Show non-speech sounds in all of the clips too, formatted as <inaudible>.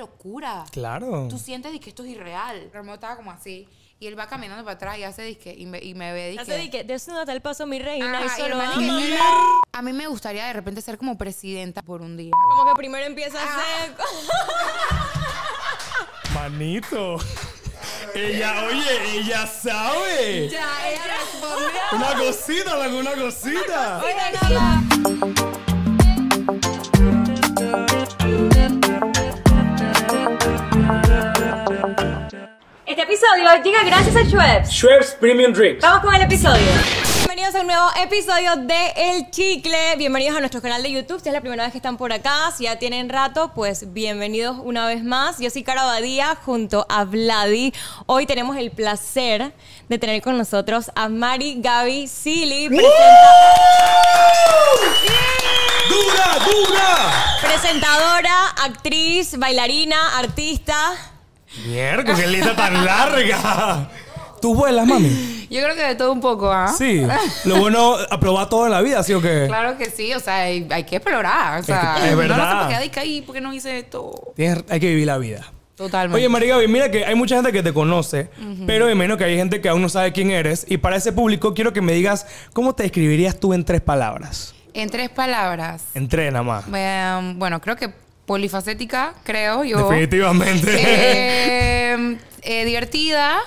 locura. Claro. Tú sientes que esto es irreal. remota estaba como así. Y él va caminando para atrás y hace disque y me, ve disque. Hace disque, da el paso mi reina a mí me gustaría de repente ser como presidenta por un día. Como que primero empieza a ah. hacer... <laughs> Manito. Ella, oye, ella sabe. Ya, ella Una cosita, alguna cosita. Una Este episodio llega gracias a Schweppes. Schweppes Premium Drinks. Vamos con el episodio. Bienvenidos a un nuevo episodio de El Chicle. Bienvenidos a nuestro canal de YouTube. Si es la primera vez que están por acá, si ya tienen rato, pues bienvenidos una vez más. Yo soy Cara Badía junto a Vladi. Hoy tenemos el placer de tener con nosotros a Mari Gaby Silly. ¡Dura, Presentadora, actriz, bailarina, artista. Mierda, qué lista tan larga. ¿Tú vuelas, mami? Yo creo que de todo un poco, ¿ah? Sí. Lo bueno, aprobar todo en la vida, ¿sí o qué? Claro que sí, o sea, hay, que explorar. O sea, es, verdad. No, sé por qué no hice esto. hay que vivir la vida. Totalmente. Oye, María Gaby, mira que hay mucha gente que te conoce, pero de menos que hay gente que aún no sabe quién eres. Y para ese público, quiero que me digas, ¿cómo te describirías tú en tres palabras? En tres palabras. En tres nada más. Em, bueno, creo que polifacética, creo yo. Definitivamente. <laughs> Eh, divertida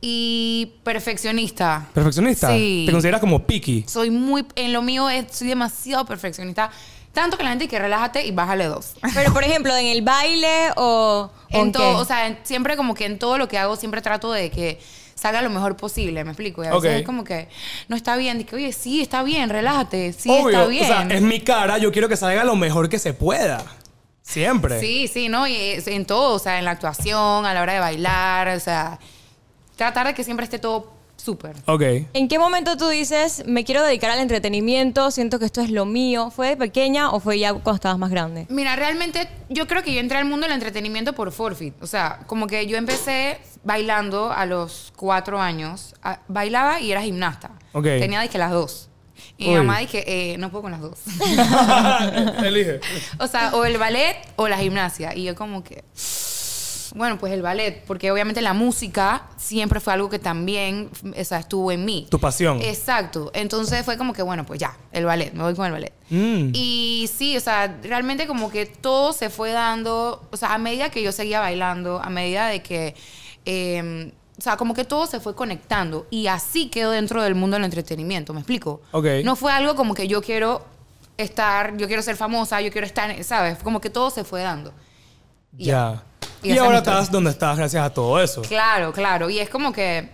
y perfeccionista. ¿Perfeccionista? Sí. ¿Te consideras como picky? Soy muy. En lo mío soy demasiado perfeccionista. Tanto que la gente que relájate y bájale dos. <laughs> Pero, por ejemplo, en el baile o. En todo. O sea, siempre como que en todo lo que hago, siempre trato de que salga lo mejor posible, ¿me explico? Y a veces es como que no está bien. Dice, oye, sí, está bien, relájate, sí, está bien. O sea, es mi cara, yo quiero que salga lo mejor que se pueda. Siempre. Sí, sí, ¿no? Y en todo, o sea, en la actuación, a la hora de bailar, o sea, tratar de que siempre esté todo súper. Ok. ¿En qué momento tú dices, me quiero dedicar al entretenimiento, siento que esto es lo mío? ¿Fue de pequeña o fue ya cuando estabas más grande? Mira, realmente yo creo que yo entré al mundo del entretenimiento por forfeit. O sea, como que yo empecé bailando a los cuatro años. Ah, bailaba y era gimnasta. Ok. Tenía, que las dos. Y mi mamá dije, eh, no puedo con las dos. <laughs> Elige. O sea, o el ballet o la gimnasia. Y yo como que... Bueno, pues el ballet, porque obviamente la música siempre fue algo que también estuvo en mí. Tu pasión. Exacto. Entonces fue como que, bueno, pues ya, el ballet, me voy con el ballet. Mm. Y sí, o sea, realmente como que todo se fue dando, o sea, a medida que yo seguía bailando, a medida de que... Em, o sea, como que todo se fue conectando y así quedó dentro del mundo del entretenimiento, ¿me explico? No fue algo como que yo quiero estar, yo quiero ser famosa, yo quiero estar, ¿sabes? Como que todo se fue dando. Ya. Y, ahora estás donde estás gracias a todo eso. Claro, claro. Y es como que,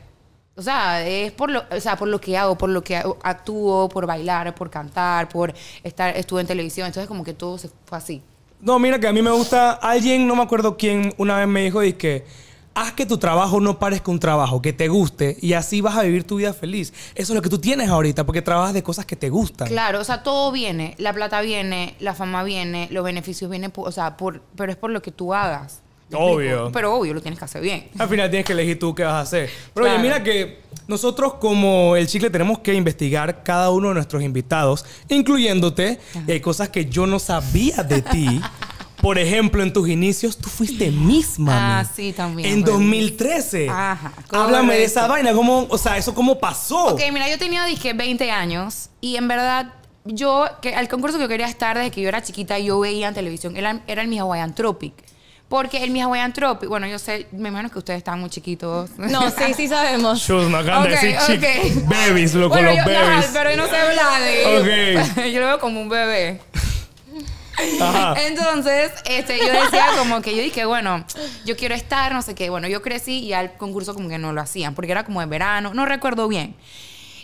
o sea, es por lo, o sea, por lo que hago, por lo que actúo, por bailar, por cantar, por estar, estuve en televisión. Entonces como que todo se fue así. No, mira que a mí me gusta, alguien, no me acuerdo quién, una vez me dijo, que Haz que tu trabajo no parezca un trabajo, que te guste y así vas a vivir tu vida feliz. Eso es lo que tú tienes ahorita porque trabajas de cosas que te gustan. Claro, o sea, todo viene, la plata viene, la fama viene, los beneficios vienen, o sea, por, pero es por lo que tú hagas. Obvio. Pero obvio, lo tienes que hacer bien. Al final tienes que elegir tú qué vas a hacer. Pero mira que nosotros como el chicle tenemos que investigar cada uno de nuestros invitados, incluyéndote. Eh, cosas que yo no sabía de ti. <laughs> Por ejemplo, en tus inicios tú fuiste misma. Ah, sí, también. En 2013. Ajá. Háblame de esa vaina, ¿cómo, o sea, eso cómo pasó? Ok, mira, yo tenía, dije, 20 años y en verdad yo, que al concurso que yo quería estar desde que yo era chiquita, yo veía en televisión, era, el Miss Hawaiian Tropic. Porque el Miss Hawaiian Tropic, bueno, yo sé, me imagino que ustedes están muy chiquitos. No, sí, sí <laughs> sabemos. Shoes, me acaban okay, okay. Babies, loco, los babies. pero no sé hablar de okay. <laughs> Yo lo veo como un bebé. <laughs> Entonces, este, yo decía como que yo dije, bueno, yo quiero estar, no sé qué. Bueno, yo crecí y al concurso como que no lo hacían, porque era como de verano, no recuerdo bien.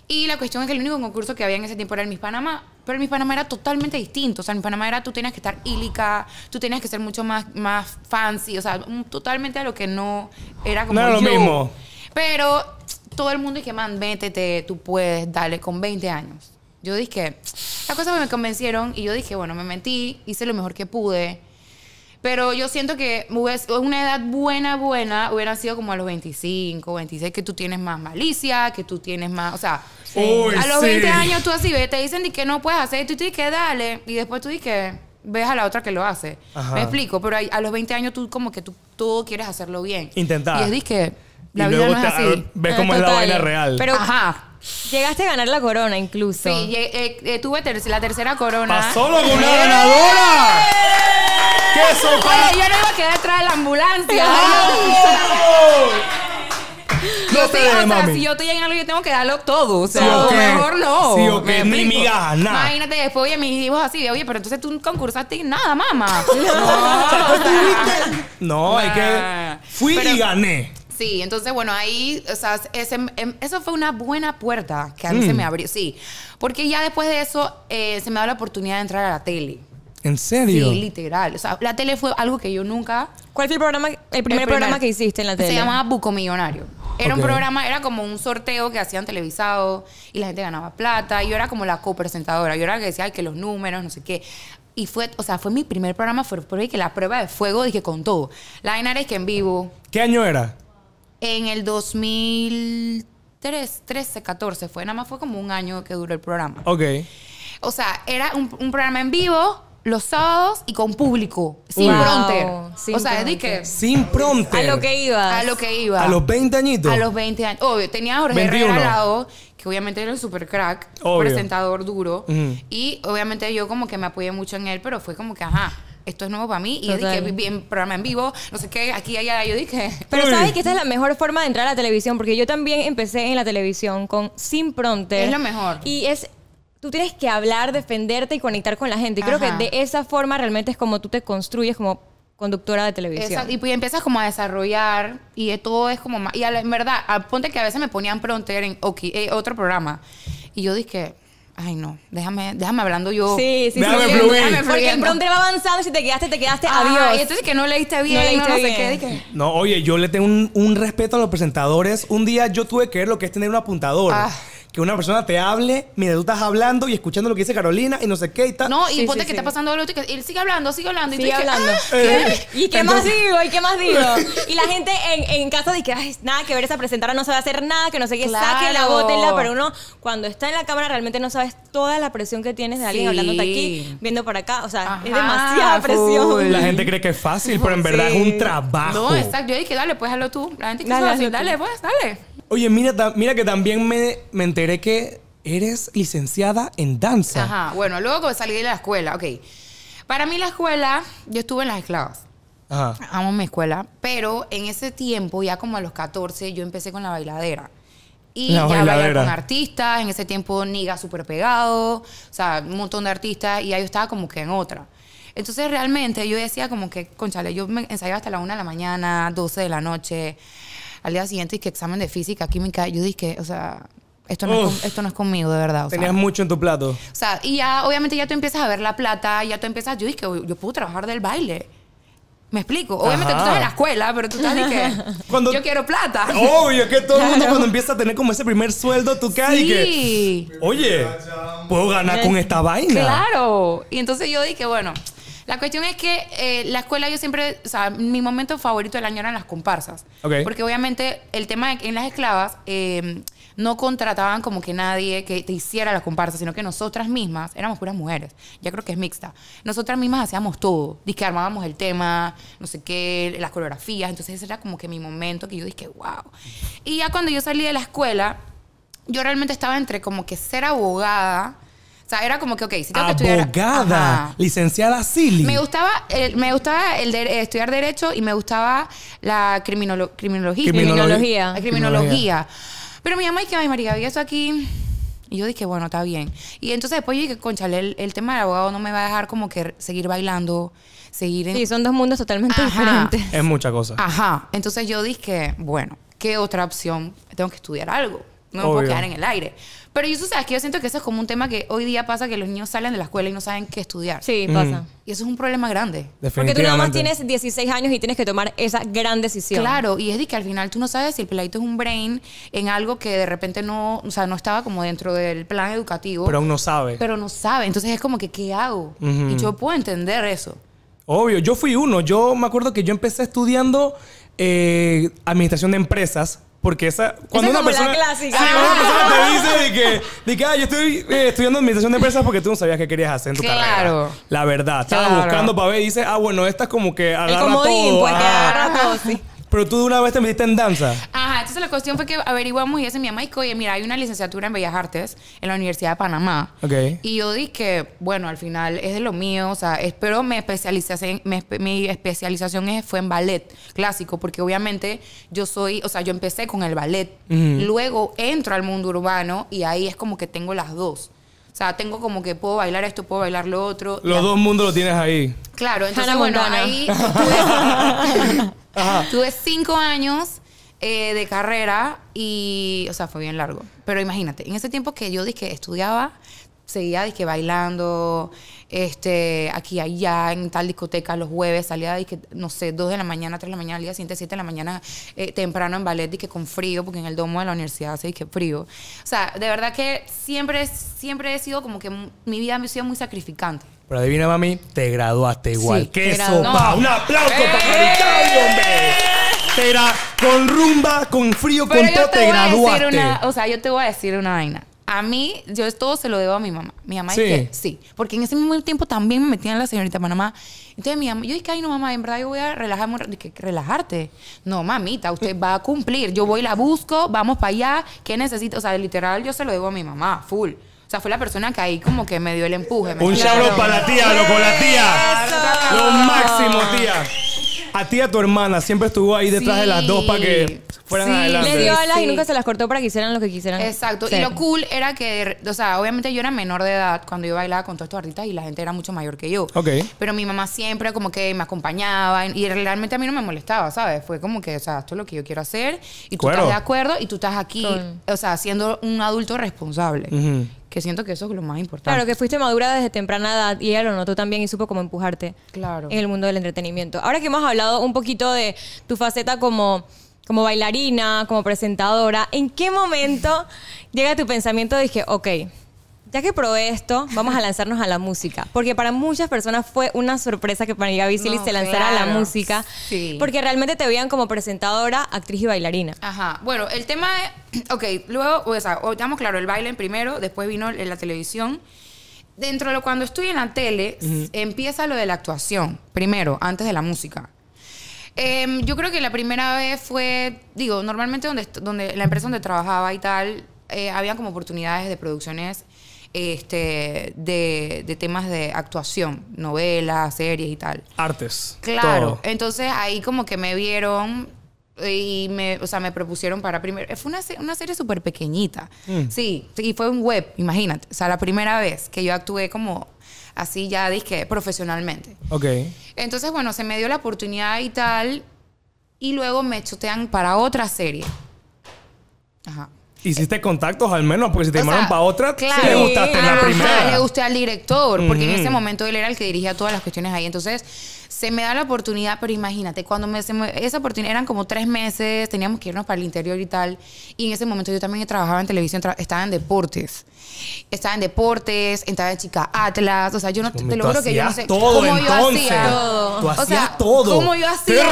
Y la cuestión es que el único concurso que había en ese tiempo era el Miss Panamá, pero el Miss Panamá era totalmente distinto. O sea, el Miss Panamá era tú tenías que estar hílica, tú tenías que ser mucho más, más fancy, o sea, totalmente a lo que no era como. No era lo mismo. Pero todo el mundo y man, métete, tú puedes, darle con 20 años. Yo dije, las cosas me convencieron y yo dije, bueno, me mentí, hice lo mejor que pude. Pero yo siento que una edad buena, buena, hubiera sido como a los 25, 26, que tú tienes más malicia, que tú tienes más. O sea, a los 20 años tú así te dicen que no puedes hacer, y tú dices que dale, y después tú dices que ves a la otra que lo hace. Me explico, pero a, los 20 años tú como que tú todo quieres hacerlo bien. Intentar. Y es que y luego ves eh, cómo es la vaina real. Pero Ajá. llegaste a ganar la corona incluso. Sí, eh, eh, tuve la tercera corona. ¡Pasó solo una ganadora! ¡Qué sopa! Oye, yo no iba a quedar atrás de la ambulancia. No <laughs> te si yo estoy en algo, yo tengo que darlo todo. O sea, mejor no. Sí, ok. Ni mi Imagínate después, oye, mis hijos así, oye, pero entonces tú concursaste y nada, mamá. <laughs> no, <laughs> no, hay que fui y gané. Sí, entonces, bueno, ahí, o sea, ese, em, eso fue una buena puerta que a mí se me mm. abrió, sí. Porque ya después de eso eh, se me da la oportunidad de entrar a la tele. ¿En serio? Sí, literal. O sea, la tele fue algo que yo nunca... ¿Cuál fue el programa, el primer, programa que hiciste en la tele? Se llamaba Buco Millonario. Era un programa, era como un sorteo que hacían televisado y la gente ganaba plata. Y yo era como la copresentadora. Yo era la que decía, que los números, no sé qué. Y fue, o sea, fue mi primer programa, fue, porque que la prueba de fuego, dije, con todo. La vaina que en vivo. ¿Qué año era? En el 2013, 14 fue, nada más fue como un año que duró el programa. Ok. O sea, era un, programa en vivo los sábados y con público, sin wow. o sea, sin A lo que iba. A lo que iba. A los 20 añitos. A los 20 años. Obvio, tenía a Jorge que obviamente era el super crack, presentador duro. Y obviamente yo como que me apoyé mucho en él, pero fue como que, ajá esto es nuevo para mí. Y yo dije, bien, programa en vivo, no sé qué, aquí, allá, yo dije. Pero sabes que esta es la mejor forma de entrar a la televisión, porque yo también empecé en la televisión con Sin pronte Es lo mejor. Y es tú tienes que hablar, defenderte y conectar con la gente. Y creo que de esa forma realmente es como tú te construyes como conductora de televisión. Y pues empiezas como a desarrollar y todo es como más... Y en verdad, ponte que a veces me ponían pronter en eh, otro programa. Y yo dije, Ay, no, déjame, déjame hablando yo. Sí, sí, déjame sí. Fluir. Porque el pronto va avanzando y si te quedaste, te quedaste. Ah, adiós. Y entonces que no leíste bien, no, leíste sé qué, qué. No, oye, yo le tengo un, un, respeto a los presentadores. Un día yo tuve que ver lo que es tener un apuntador. Ah que una persona te hable mientras tú estás hablando y escuchando lo que dice Carolina y no sé qué y tal. No, y ponte que está pasando algo y él sigue hablando, sigue hablando. y Sigue hablando. Ah, eh, ¿Qué? ¿Y qué más digo? ¿Y qué más digo? <laughs> Y la gente en, en casa dice que nada que ver esa presentadora, no sabe hacer nada, que no sé qué, saque la bótenla. Pero uno, cuando está en la cámara, realmente no sabes toda la presión que tienes de alguien hablando hablándote aquí, viendo para acá. O sea, es demasiada presión. La gente cree que es fácil, pero en verdad es un trabajo. No, exacto. Yo dije, dale, pues hazlo tú. La gente Dale, dale, pues, dale. Oye, mira, mira que también me, enteré que eres licenciada en danza. Ajá, bueno, luego salí de la escuela, ok. Para mí la escuela, yo estuve en las esclavas. Ajá. Amo mi escuela, pero en ese tiempo, ya como a los 14, yo empecé con la bailadera. Y la ya bailaba con artistas, en ese tiempo Niga súper pegado, o sea, un montón de artistas, y ahí yo estaba como que en otra. Entonces realmente yo decía como que, conchale, yo me ensayaba hasta la 1 de la mañana, 12 de la noche, al día siguiente y que examen de física, química, yo dije, o sea, esto no, es esto no es conmigo, de verdad. tenías mucho en tu plato. O sea, y ya, obviamente, ya tú empiezas a ver la plata, ya tú empiezas, yo dije, yo puedo trabajar del baile. Me explico. Obviamente tú estás en la escuela, pero tú estás que <laughs> cuando, yo quiero plata. Obvio que todo el mundo cuando empieza a tener como ese primer sueldo, tú caes sí. oye, puedo ganar con esta vaina. Claro. Y entonces yo dije, bueno, la cuestión es que eh, la escuela yo siempre, o sea, mi momento favorito del año eran las comparsas. Porque obviamente el tema de, en las esclavas eh, no contrataban como que nadie que te hiciera las comparsas, sino que nosotras mismas, éramos puras mujeres, ya creo que es mixta, nosotras mismas hacíamos todo, que armábamos el tema, no sé qué, las coreografías, entonces ese era como que mi momento que yo dije, wow. Y ya cuando yo salí de la escuela, yo realmente estaba entre como que ser abogada, o sea, era como que, ok, si tengo Abogada, que estudiar... Abogada, licenciada Silly. Me gustaba, me gustaba el estudiar Derecho y me gustaba la criminología. Criminología. criminología. Pero mi mamá y que, ay, María, había eso aquí... Y yo dije, bueno, está bien. Y entonces después dije, conchale, el, tema del abogado no me va a dejar como que seguir bailando, seguir... En... Sí, son dos mundos totalmente diferentes. Es mucha cosa. Ajá. Entonces yo dije, bueno, ¿qué otra opción? Tengo que estudiar algo. No me en el aire. Pero yo, sabes que yo siento que eso es como un tema que hoy día pasa que los niños salen de la escuela y no saben qué estudiar. Sí, pasa. Y eso es un problema grande. Porque tú nada más tienes 16 años y tienes que tomar esa gran decisión. Claro, y es de que al final tú no sabes si el peladito es un brain en algo que de repente no, o sea, no estaba como dentro del plan educativo. Pero aún no sabe. Pero no sabe. Entonces es como que, ¿qué hago? Y yo puedo entender eso. Obvio, yo fui uno. Yo me acuerdo que yo empecé estudiando eh, administración de empresas porque esa. Cuando una, es como persona, clásica. sí, una <laughs> persona. te dice de que, de que ah, yo estoy eh, estudiando administración de empresas porque tú no sabías qué querías hacer en tu carrera. claro. La verdad. Estaba buscando para ver y dices, ah, bueno, esta es como que agarra El comodín, Pues, agarra todo, sí. Pero tú de una vez te metiste en danza. Ajá, entonces la cuestión fue que averiguamos y ese mi mamá y oye, mira, hay una licenciatura en Bellas Artes en la Universidad de Panamá. Ok. Y yo dije, bueno, al final es de lo mío, o sea, espero me especialización, mi especialización fue en ballet clásico, porque obviamente yo soy, o sea, yo empecé con el ballet, luego entro al mundo urbano y ahí es como que tengo las dos. O sea, tengo como que puedo bailar esto, puedo bailar lo otro. Los dos mundos lo tienes ahí. Claro, entonces bueno, ahí <laughs> tuve, cinco años eh, de carrera y, o sea, fue bien largo. Pero imagínate, en ese tiempo que yo dije estudiaba, seguía dije bailando, este, aquí, allá, en tal discoteca, los jueves, salía, que, no sé, 2 de la mañana, 3 de la mañana, al día siguiente, 7 de la mañana, eh, temprano en ballet, y que con frío, porque en el domo de la universidad hace que frío. O sea, de verdad que siempre, siempre he sido como que mi vida me ha sido muy sacrificante. Pero adivina, mami, te graduaste igual. Sí, ¡Qué No. ¡Un aplauso para ¡Eh! Ricardo, hombre! Pero con rumba, con frío, con todo, te, graduaste. Una, o sea, yo te voy a decir una vaina. A mí, yo todo se lo debo a mi mamá. Mi mamá sí. Que, sí. Porque en ese mismo tiempo también me metían la señorita Panamá. Entonces mi mamá, yo dije, ay no mamá, en verdad yo voy a relajarme, Dije, relajarte. No, mamita, usted va a cumplir. Yo voy, la busco, vamos para allá, ¿qué necesito? O sea, literal, yo se lo debo a mi mamá, full. O sea, fue la persona que ahí como que me dio el empuje. Un shout para la tía, loco, la tía. los Lo máximo, tía a ti y a tu hermana siempre estuvo ahí detrás de las dos para que fueran adelante. Le dio alas y nunca se las cortó para que hicieran lo que quisieran. Exacto. Y lo cool era que, o sea, obviamente yo era menor de edad cuando yo bailaba con todos estos artistas y la gente era mucho mayor que yo. Ok. Pero mi mamá siempre como que me acompañaba y realmente a mí no me molestaba, ¿sabes? Fue como que, o sea, esto es lo que yo quiero hacer y tú estás de acuerdo y tú estás aquí, o sea, siendo un adulto responsable que siento que eso es lo más importante. Claro, que fuiste madura desde temprana edad y ella lo notó también y supo cómo empujarte en el mundo del entretenimiento. Ahora que hemos hablado un poquito de tu faceta como, como bailarina, como presentadora, ¿en qué momento llega tu pensamiento de que, ok, ya que probé esto, vamos a lanzarnos a la música. Porque para muchas personas fue una sorpresa que para Vicili se lanzara a la música. Porque realmente te veían como presentadora, actriz y bailarina. Ajá. Bueno, el tema es. <clears throat> Ok, luego, o sea, estamos claro, el baile primero, después vino la televisión. Dentro de lo cuando estoy en la tele, empieza lo de la actuación, primero, antes de la música. Em, yo creo que la primera vez fue, digo, normalmente donde, donde la empresa donde trabajaba y tal, eh, había como oportunidades de producciones este, de, temas de actuación, novelas, series y tal. Artes. Claro. Entonces ahí como que me vieron y me, me propusieron para primero. Fue una, serie súper pequeñita. Mm. Sí, y fue un web, imagínate. O sea, la primera vez que yo actué como así ya dije profesionalmente. Ok. Entonces, bueno, se me dio la oportunidad y tal. Y luego me chotean para otra serie. Ajá hiciste contactos al menos, porque si te llamaron para otra, le gustaste la primera. Le gusté al director, porque en ese momento él era el que dirigía todas las cuestiones ahí. Entonces, se me da la oportunidad, pero imagínate, cuando me, esa oportunidad eran como tres meses, teníamos que irnos para el interior y tal, y en ese momento yo también trabajaba en televisión, estaba en deportes, estaba en deportes, estaba en Chica Atlas, o sea, yo no te, lo juro que yo no sé cómo yo hacía todo. Tú o sea, todo. cómo yo hacía,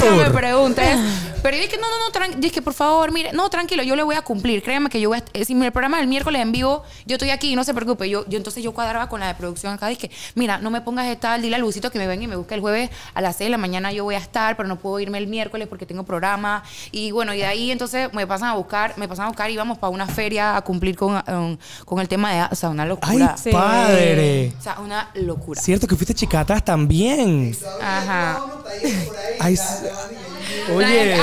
no me preguntes. Pero yo dije, no, no, no, dije, por favor, mire, no, tranquilo, yo le voy a cumplir, créeme que yo voy a, eh, si el programa el miércoles en vivo, yo estoy aquí, no se preocupe, yo, yo entonces yo cuadraba con la de producción acá, dije, mira, no me pongas esta, dile al Lucito que me venga y me busque jueves a las 6 de la mañana yo voy a estar, pero no puedo irme el miércoles porque tengo programa. Y bueno, y de ahí entonces me pasan a buscar, me pasan a buscar y vamos para una feria a cumplir um, con, el tema de, o sea, una locura. ¡Ay, padre! O sea, una locura. Cierto que fuiste chicatas también. Ajá. Ajá. Oye.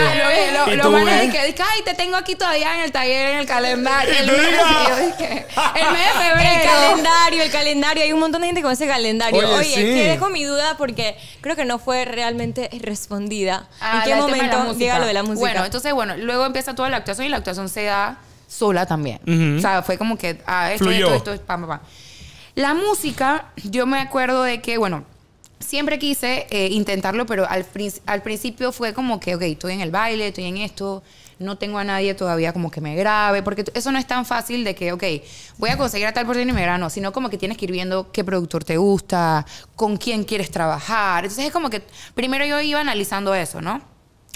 lo, malo es que ay, te tengo aquí todavía en el taller, en el calendario. El, mes, el de febrero. El calendario, el calendario. Hay un montón de gente con ese calendario. Oye, dejo mi duda porque creo que no fue realmente respondida. Ah, ¿En qué momento llega lo de la música? Bueno, entonces, bueno, luego empieza toda la actuación y la actuación se da sola también. O sea, fue como que, ah, este, esto, esto, esto, pam, La música, yo me acuerdo de que, bueno siempre quise eh, intentarlo, pero al, al principio fue como que, ok, estoy en el baile, estoy en esto, no tengo a nadie todavía como que me grabe, porque eso no es tan fácil de que, ok, voy a conseguir a tal persona y me grabo, sino como que tienes que ir viendo qué productor te gusta, con quién quieres trabajar. Entonces es como que primero yo iba analizando eso, ¿no?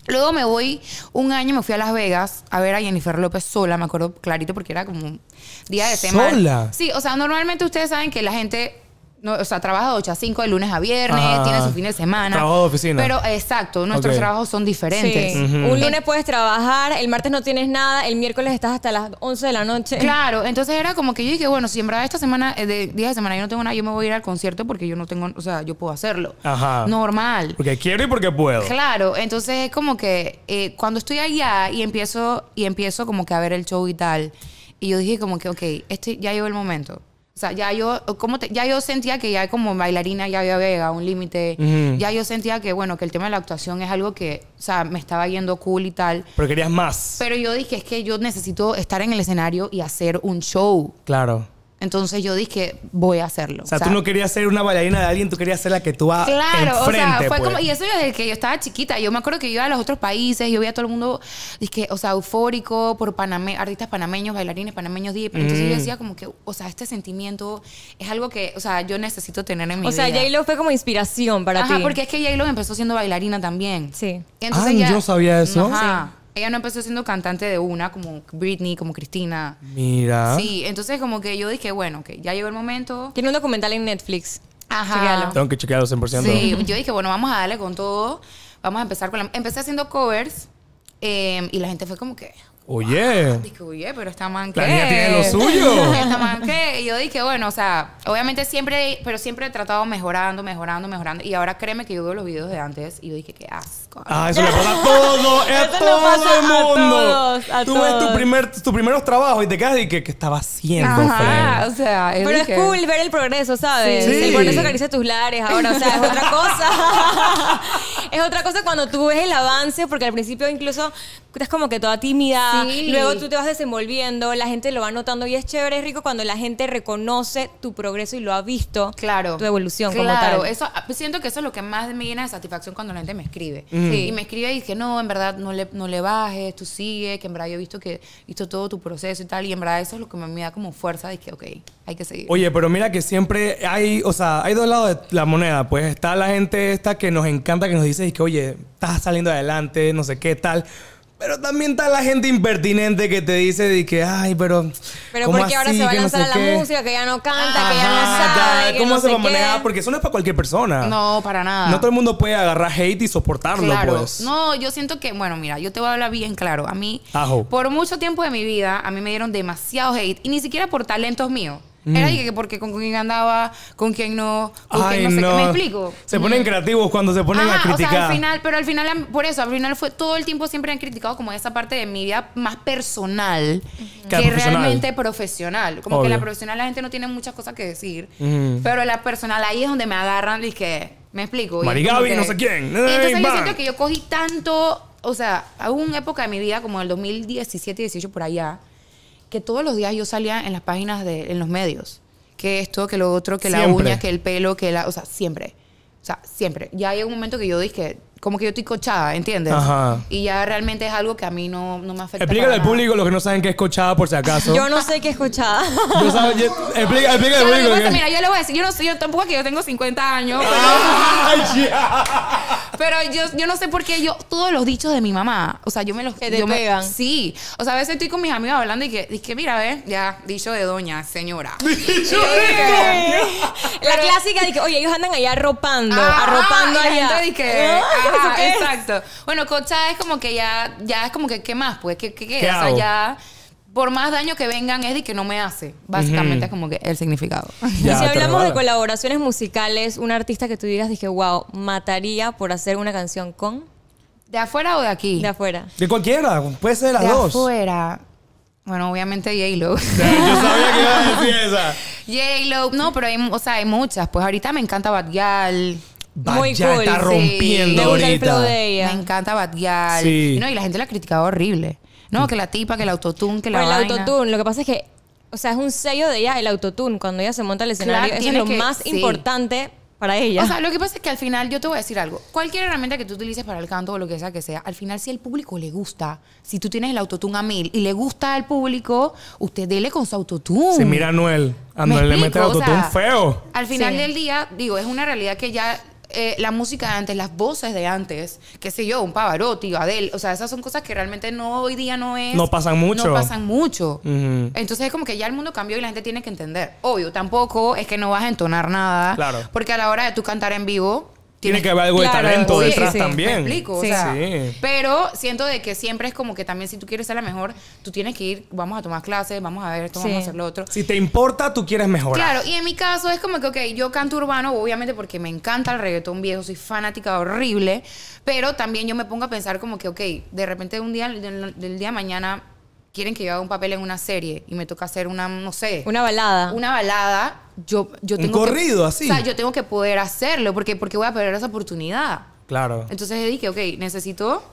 Luego me voy, un año me fui a Las Vegas a ver a Jennifer López sola, me acuerdo clarito porque era como un día de semana. ¿Sola? Sí, o sea, normalmente ustedes saben que la gente no, o sea, trabaja de 8 a 5 de lunes a viernes, tiene su fin de semana. Trabajo de oficina. Pero exacto, nuestros trabajos son diferentes. Un lunes puedes trabajar, el martes no tienes nada, el miércoles estás hasta las 11 de la noche. Claro, entonces era como que yo dije, bueno, si en verdad esta semana, eh, de día de semana yo no tengo nada, yo me voy a ir al concierto porque yo no tengo, o sea, yo puedo hacerlo. Ajá. Normal. Porque quiero y porque puedo. Claro, entonces es como que eh, cuando estoy allá y empiezo, y empiezo como que a ver el show y tal, y yo dije como que, ok, este ya llegó el momento o sea, ya yo, cómo ya yo sentía que ya como bailarina ya había llegado un límite. Ya yo sentía que, bueno, que el tema de la actuación es algo que, o sea, me estaba yendo cool y tal. Pero querías más. Pero yo dije, es que yo necesito estar en el escenario y hacer un show. Claro. Entonces yo dije, voy a hacerlo. O sea, tú no querías ser una bailarina de alguien, tú querías ser la que tú vas Claro, o sea, fue pues. como... Y eso desde que yo estaba chiquita. Yo me acuerdo que yo iba a los otros países, yo veía a todo el mundo, dije, o sea, eufórico por paname, artistas panameños, bailarines panameños, dije, pero entonces yo mm. decía como que, o sea, este sentimiento es algo que, o sea, yo necesito tener en mi vida. O sea, J-Lo fue como inspiración para ti. Ajá, porque es que J-Lo empezó siendo bailarina también. Sí. ah, yo sabía eso. Ajá. Ella no empezó siendo cantante de una, como Britney, como Cristina. Mira. Sí, entonces como que yo dije, bueno, que ya llegó el momento. Tiene un documental en Netflix. Ajá. Tengo que chequearlo 100%. Sí, yo dije, bueno, vamos a darle con todo. Vamos a empezar con la... Empecé haciendo covers em, y la gente fue como que, Oye. Dije, oye, pero está manqué que. La niña tiene lo suyo. <laughs> Está manqué Y yo dije, bueno, o sea, obviamente siempre, pero siempre he tratado mejorando, mejorando, mejorando. Y ahora créeme que yo veo los videos de antes y yo dije, qué asco. Ah, eso le pasa a todo, a <laughs> todo el mundo. A Tú ves tu primer, tus primeros trabajos y te quedas y que, ¿qué estaba haciendo? Ajá, o sea, pero es cool ver el progreso, ¿sabes? El progreso que tus lares ahora, o sea, es otra <laughs> cosa. es otra cosa cuando tú ves el avance, porque al principio incluso estás como que toda tímida luego tú te vas desenvolviendo, la gente lo va notando y es chévere, es rico cuando la gente reconoce tu progreso y lo ha visto, claro, tu evolución como tal. eso, ah, siento que eso es lo que más me llena de satisfacción cuando la gente me escribe. Y me escribe y dice, no, en verdad, no le, no le bajes, tú sigue, que en verdad yo he visto que visto todo tu proceso y tal, y en verdad eso es lo que me da como fuerza de que, ok, hay que seguir. Oye, pero mira que siempre hay, o sea, hay dos lados de la moneda, pues está la gente esta que nos encanta, que nos dice que, oye, estás saliendo adelante, no sé qué tal. Pero también está la gente impertinente que te dice de que, ay, pero. Pero porque ahora se va a lanzar a la música, que ya no canta, que ya no sabe. ¿Cómo se va a manejar? Porque eso no es para cualquier persona. No, para nada. No todo el mundo puede agarrar hate y soportarlo, pues. No, yo siento que, bueno, mira, yo te voy a hablar bien claro. A mí, por mucho tiempo de mi vida, a mí me dieron demasiado hate y ni siquiera por talentos míos era mm. Era que porque con quién andaba, con quién no, con no, sé Qué. ¿Me explico? Se ponen mm. creativos cuando se ponen a criticar. O sea, al final, pero al final, por eso, al final fue todo el tiempo siempre han criticado como esa parte de mi vida más personal que, realmente profesional. Como que que la profesional la gente no tiene muchas cosas que decir, pero la personal ahí es donde me agarran y que, me explico. Marigabi, no sé quién. entonces yo siento que yo cogí tanto, o sea, hubo una época de mi vida como el 2017, 18 por allá que todos los días yo salía en las páginas de en los medios, que esto, que lo otro, que la uña, que el pelo, que la, o sea, siempre. O sea, siempre. Ya hay un momento que yo dije, como que yo estoy cochada, ¿entiendes? Ajá. Y ya realmente es algo que a mí no, no me afecta. Explícale al público los que no saben que es cochada, por si acaso. <laughs> yo no sé qué es cochada. Explícale, al público. Mira, yo le voy a decir, yo, no, yo tampoco es que yo tengo 50 años. Pero, <laughs> pero yo, yo, no sé por qué yo, todos los dichos de mi mamá, o sea, yo me los. Que sí. O sea, a veces estoy con mis amigos hablando y que, y que mira, ve, ya, dicho de doña, señora. <laughs> Dicho de La clásica de que, oye, ellos andan allá arropando, arropando allá. Ah, exacto. Bueno, cocha es como que ya, ya es como que, ¿qué más? Pues, ¿qué, qué, qué? o sea, ya por más daño que vengan es de que no me hace. Básicamente es como que el significado. y si hablamos de colaboraciones musicales, un artista que tú digas, dije, wow, mataría por hacer una canción con... ¿De afuera o de aquí? De afuera. De cualquiera, puede ser de las dos. De afuera. Bueno, obviamente J-Lo. <laughs> yo sabía que iba a decir esa. J-Lo. No, pero hay, o sea, hay muchas. Pues ahorita me encanta Bad muy Bad está rompiendo Me ahorita. Me encanta Bad y la gente la ha criticado horrible. No, mm. que la tipa, que el autotune, que la el autotune, lo que pasa es que, o sea, es un sello de ella el autotune cuando ella se monta al escenario. es lo más importante para ella. O sea, lo que pasa es que al final, yo te voy a decir algo. Cualquier herramienta que tú utilices para el canto o lo que sea que sea, al final, si al público le gusta, si tú tienes el autotune a mil y le gusta al público, usted dele con su autotune. Se mira a Anuel. A le mete autotune feo. Al final del día, digo, es una realidad que ya eh, la música de antes, las voces de antes, qué sé yo, un Pavarotti, Adele, o sea, esas son cosas que realmente no hoy día no es... No pasan mucho. No pasan mucho. Entonces es como que ya el mundo cambió y la gente tiene que entender. Obvio, tampoco es que no vas a entonar nada. Claro. Porque a la hora de tú cantar en vivo, tiene que haber algo de talento detrás también. explico, sí. o sea, Pero siento de que siempre es como que también si tú quieres ser la mejor, tú tienes que ir, vamos a tomar clases, vamos a ver esto, vamos a hacer lo otro. Si te importa, tú quieres mejorar. Claro, y en mi caso es como que, ok, yo canto urbano, obviamente porque me encanta el reggaetón viejo, soy fanática horrible, pero también yo me pongo a pensar como que, ok, de repente un día, del, del día de mañana quieren que yo haga un papel en una serie y me toca hacer una, no sé. Una balada. Una balada, yo, yo tengo. Un corrido, así. O sea, yo tengo que poder hacerlo, porque, porque voy a perder esa oportunidad. Claro. Entonces dije, ok, necesito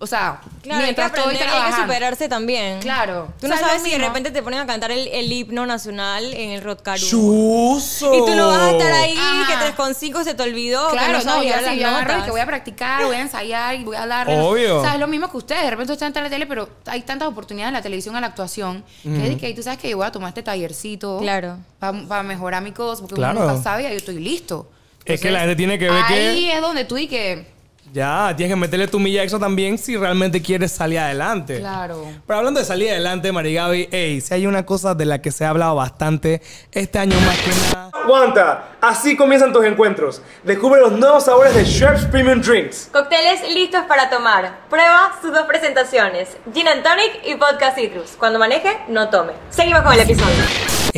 o sea, claro, mientras hay que hay que superarse también. Claro. Tú no sabes si de repente te ponen a cantar el, el himno nacional en el Rotcaru. ¡Chuso! Y tú no vas a estar ahí que tres con cinco se te olvidó. Claro, que no, no yo sí, que voy a practicar, voy a ensayar y voy a dar. Obvio. O sea, es lo mismo que ustedes. De repente están en la tele, pero hay tantas oportunidades en la televisión, a la actuación, mm que, es que tú sabes que yo voy a tomar este tallercito. Claro. Para mejorar mi cosa, porque claro. uno nunca sabe y yo estoy listo. es que la gente tiene que ver que... Ahí es donde tú y que ya, tienes que meterle tu milla eso también si realmente quieres salir adelante. Claro. Pero hablando de salir adelante, Marigaby, hey, si hay una cosa de la que se ha hablado bastante este año más que nada. ¡Aguanta! Así comienzan tus encuentros. Descubre los nuevos sabores de Sherp's Premium Drinks. Cócteles listos para tomar. Prueba sus dos presentaciones: Gin and Tonic y Vodka Citrus. Cuando maneje, no tome. Seguimos con el episodio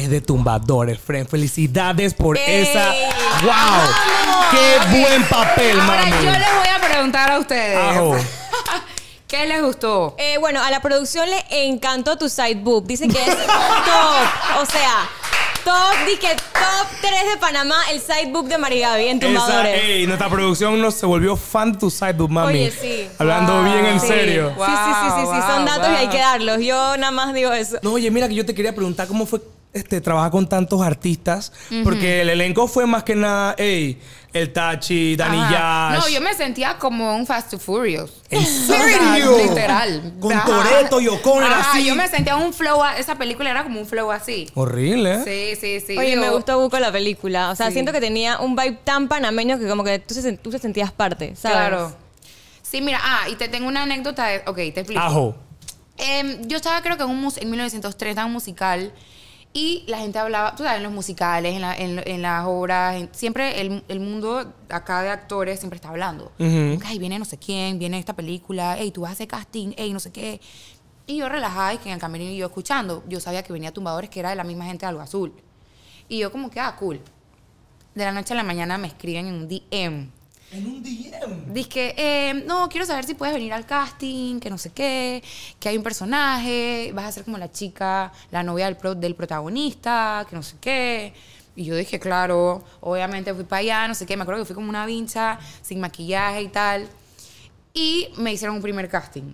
de tumbadores, friend. Felicidades por esa. ¡Wow! ¡Qué buen papel, Ahora yo les voy a preguntar a ustedes. <laughs> ¿Qué les gustó? Eh, bueno, a la producción le encantó tu sidebook. Dicen Dice que es top. O sea, top, dije top 3 de Panamá, el sidebook de Marigaby en Tumbadores. ey, nuestra producción nos se volvió fan de tu sidebook, mami. Oye, sí. Hablando bien en serio. sí, sí, sí, sí, son datos y hay que darlos. Yo nada más digo eso. No, oye, mira que yo te quería preguntar cómo fue este, trabajar con tantos artistas, porque el elenco fue más que nada, el Tachi, Dani No, yo me sentía como un Fast to Furious. ¿En <laughs> serio? Literal. Con Toreto y era así. Yo me sentía un flow, esa película era como un flow así. Horrible, ¿eh? Sí, sí, sí. Oye, me gustó mucho la película. O sea, siento que tenía un vibe tan panameño que como que tú, se, te sentías parte, Claro. Sí, mira, ah, y te tengo una anécdota. De, ok, te explico. Ajo. Em, yo estaba creo que en, un, en 1903, en un musical y la gente hablaba, tú sabes, en los musicales, en, las obras, siempre el, el, mundo acá de actores siempre está hablando. Uh ahí Ay, viene no sé quién, viene esta película, hey, tú vas a hacer casting, hey, no sé qué. Y yo relajada y que en el camino yo escuchando, yo sabía que venía Tumbadores, que era de la misma gente de Algo Azul. Y yo como que, ah, cool. De la noche a la mañana me escriben en un DM en un DM. Dice eh, no, quiero saber si puedes venir al casting, que no sé qué, que hay un personaje, vas a ser como la chica, la novia del, del protagonista, que no sé qué. Y yo dije, claro, obviamente fui para allá, no sé qué, me acuerdo que fui como una vincha, sin maquillaje y tal. Y me hicieron un primer casting.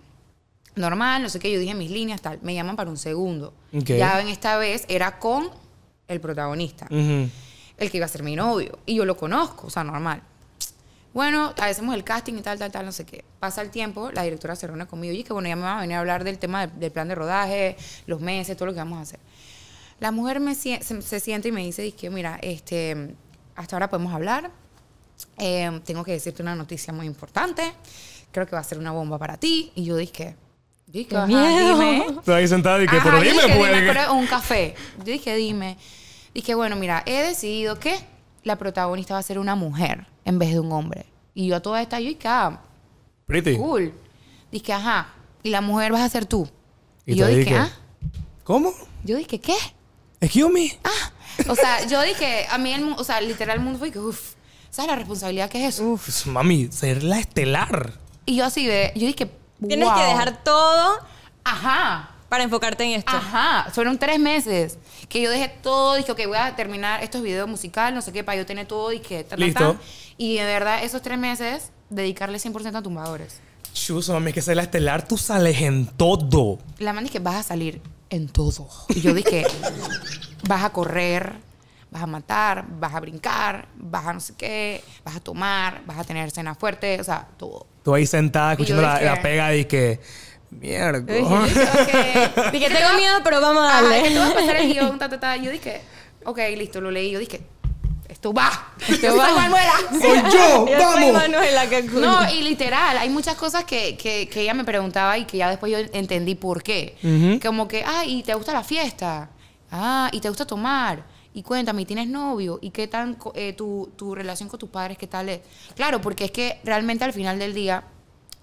Normal, no sé qué, yo dije mis líneas, tal. Me llaman para un segundo. Ya en esta vez era con el protagonista, el que iba a ser mi novio. Y yo lo conozco, o sea, normal. Bueno, hacemos el casting y tal, tal, tal, no sé qué. Pasa el tiempo, la directora se reúne conmigo y que bueno, ya me va a venir a hablar del tema del, plan de rodaje, los meses, todo lo que vamos a hacer. La mujer se, siente y me dice, que mira, este, hasta ahora podemos hablar, eh, tengo que decirte una noticia muy importante, creo que va a ser una bomba para ti. Y yo dije, dije, Qué miedo. dime. <laughs> Estoy ahí sentada y que, pero dime, pues". un café. Yo dije, dime. Dije, bueno, mira, he decidido que la protagonista va a ser una mujer en vez de un hombre. Y yo a toda esta, yo dije, ah, Pretty. Cool. Dije, ajá, y la mujer vas a ser tú. Y, yo dije, ah. ¿Cómo? Yo dije, ¿qué? Excuse me. Ah. O sea, yo dije, a mí, el, o sea, literal, el mundo fue que, uff, ¿sabes la responsabilidad que es eso? Uff, mami, ser la estelar. Y yo así yo dije, wow. Tienes que dejar todo. Ajá para enfocarte en esto. Ajá, fueron tres meses que yo dejé todo, dije, ok, voy a terminar estos videos musicales, no sé qué, para yo tener todo y que... Y de verdad, esos tres meses, dedicarle 100% a tumbadores. Chuso, mami, es que la estelar, tú sales en todo. La mami que vas a salir en todo. Y yo dije, <laughs> vas a correr, vas a matar, vas a brincar, vas a no sé qué, vas a tomar, vas a tener cena fuerte, o sea, todo. Tú ahí sentada escuchando la, la pega y que... Mierda. <laughs> Dije, tengo miedo, pero vamos a darle. Ajá, tú vas a pasar el guión, <laughs> ta, ta, ta. Yo dije, ok, listo, lo leí. Yo dije, esto va. Esto va. Manuela. <laughs> Soy yo, vamos. Manuela No, y literal, hay muchas cosas que, que, que, ella me preguntaba y que ya después yo entendí por qué. Como que, ah, y te gusta la fiesta. Ah, y te gusta tomar y cuéntame, ¿tienes novio? ¿Y qué tan eh, tu, tu, relación con tus padres, qué tal es? Claro, porque es que realmente al final del día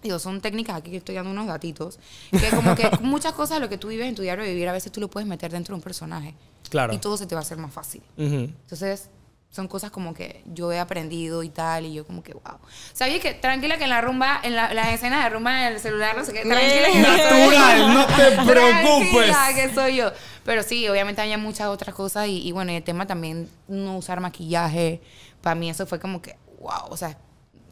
Digo, son técnicas aquí que estoy dando unos gatitos. Que como que <laughs> muchas cosas de lo que tú vives en tu diario de vivir, a veces tú lo puedes meter dentro de un personaje. Claro. Y todo se te va a hacer más fácil. Entonces, son cosas como que yo he aprendido y tal, y yo como que, wow. sabes que tranquila que en la rumba, en la, las escenas de rumba en el celular, no sé qué, tranquila que Natural, no te <laughs> preocupes. Tranquila que soy yo. Pero sí, obviamente había muchas otras cosas, y, bueno, el tema también, no usar maquillaje, para mí eso fue como que, wow, o sea,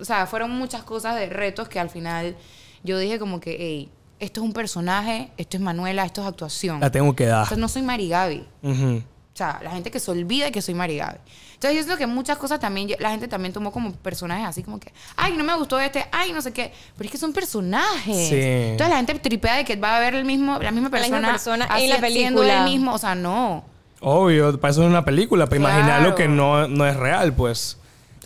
o sea, fueron muchas cosas de retos que al final yo dije como que, hey, esto es un personaje, esto es Manuela, esto es actuación. La tengo que dar. Entonces, no soy Mari Gabi. O sea, la gente que se olvida que soy Mari Marigaby. Entonces, yo siento que muchas cosas también, la gente también tomó como personajes así como que, ay, no me gustó este, ay, no sé qué. Pero es que son personajes. Sí. Entonces, la gente tripea de que va a ver el mismo, la misma persona, la persona en la película. el mismo. O sea, no. Obvio, para eso es una película, pero imaginar lo que no, no es real, pues.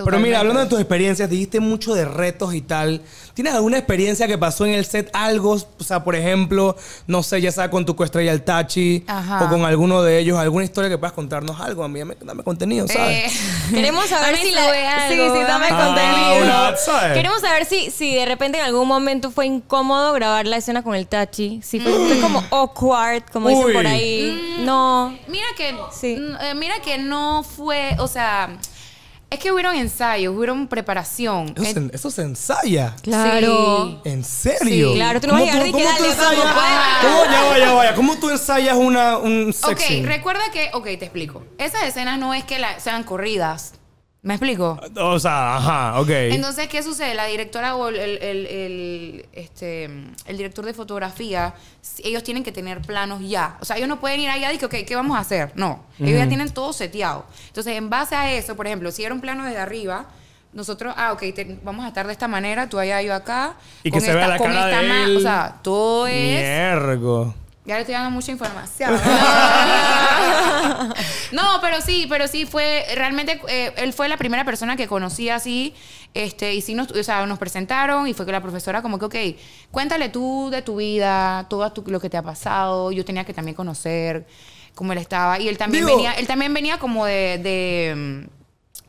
Pero mira, hablando de tus experiencias, dijiste mucho de retos y tal. ¿Tienes alguna experiencia que pasó en el set algo? O sea, por ejemplo, no sé, ya sea con tu coestrella el Tachi o con alguno de ellos, alguna historia que puedas contarnos algo. A mí dame, contenido, eh, <laughs> ¿sabes? queremos saber si la... sí, dame contenido. Queremos saber si, de repente en algún momento fue incómodo grabar la escena con el Tachi. Si fue, como mm. awkward, como por ahí. Mm, no. Mira que, mm, eh, mira que no fue, o sea es que hubieron ensayos, hubieron preparación. Eso, se, ensaya. Claro. ¿En serio? claro. Tú no vas a llegar y dale, ¿Cómo? Pues. Ya vaya, ¿Cómo tú ensayas una, un Ok, recuerda que... Ok, te explico. Esas escenas no es que sean corridas. ¿Me explico? O sea, ajá, ok. Entonces, ¿qué sucede? La directora o el, este, el director de fotografía, ellos tienen que tener planos ya. O sea, ellos no pueden ir allá y decir, ok, ¿qué vamos a hacer? No, ellos ya tienen todo seteado. Entonces, en base a eso, por ejemplo, si era un plano desde arriba, nosotros, ah, ok, vamos a estar de esta manera, tú allá, yo acá. Y que se vea la cara de O sea, todo es... Ya le estoy dando mucha información. <laughs> no, pero sí, pero sí fue realmente eh, él fue la primera persona que conocí así, este y sí nos, o sea, nos presentaron y fue que la profesora como que, ok, cuéntale tú de tu vida, todo lo que te ha pasado. Yo tenía que también conocer cómo él estaba y él también venía, él también venía como de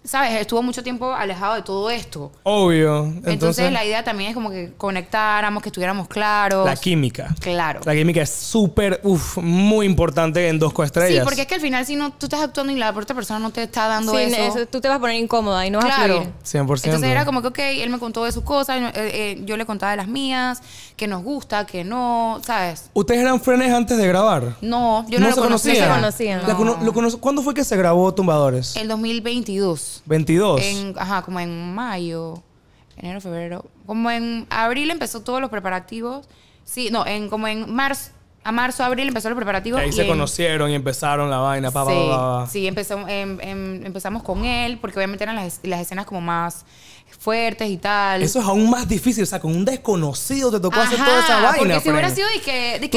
¿sabes? Estuvo mucho tiempo alejado de todo esto. Obvio. Entonces, la idea también es como que conectáramos, que estuviéramos claros. La química. Claro. La química es súper, uff, muy importante en dos coestrellas. Sí, porque es que al final si no, tú estás actuando y la otra persona no te está dando eso. Tú te vas a poner incómoda y no vas a fluir. 100%. Entonces era como que, ok, él me contó de sus cosas, eh, eh, yo le contaba de las mías, que nos gusta, que no, ¿sabes? ¿Ustedes eran frenes antes de grabar? No, yo no, lo conocía. se conocían. ¿Cuándo fue que se grabó Tumbadores? El 2022. 22. ajá, como en mayo, enero, febrero. Como en abril empezó todos los preparativos. Sí, no, en como en marzo. A marzo, abril empezó los preparativos. Ahí se conocieron y empezaron la vaina. Pa, sí, sí empezó, em, em, empezamos con él, porque obviamente eran las, las escenas como más fuertes y tal. Eso es aún más difícil, o sea, con un desconocido te tocó hacer toda esa vaina. Porque si hubiera pues. sido que,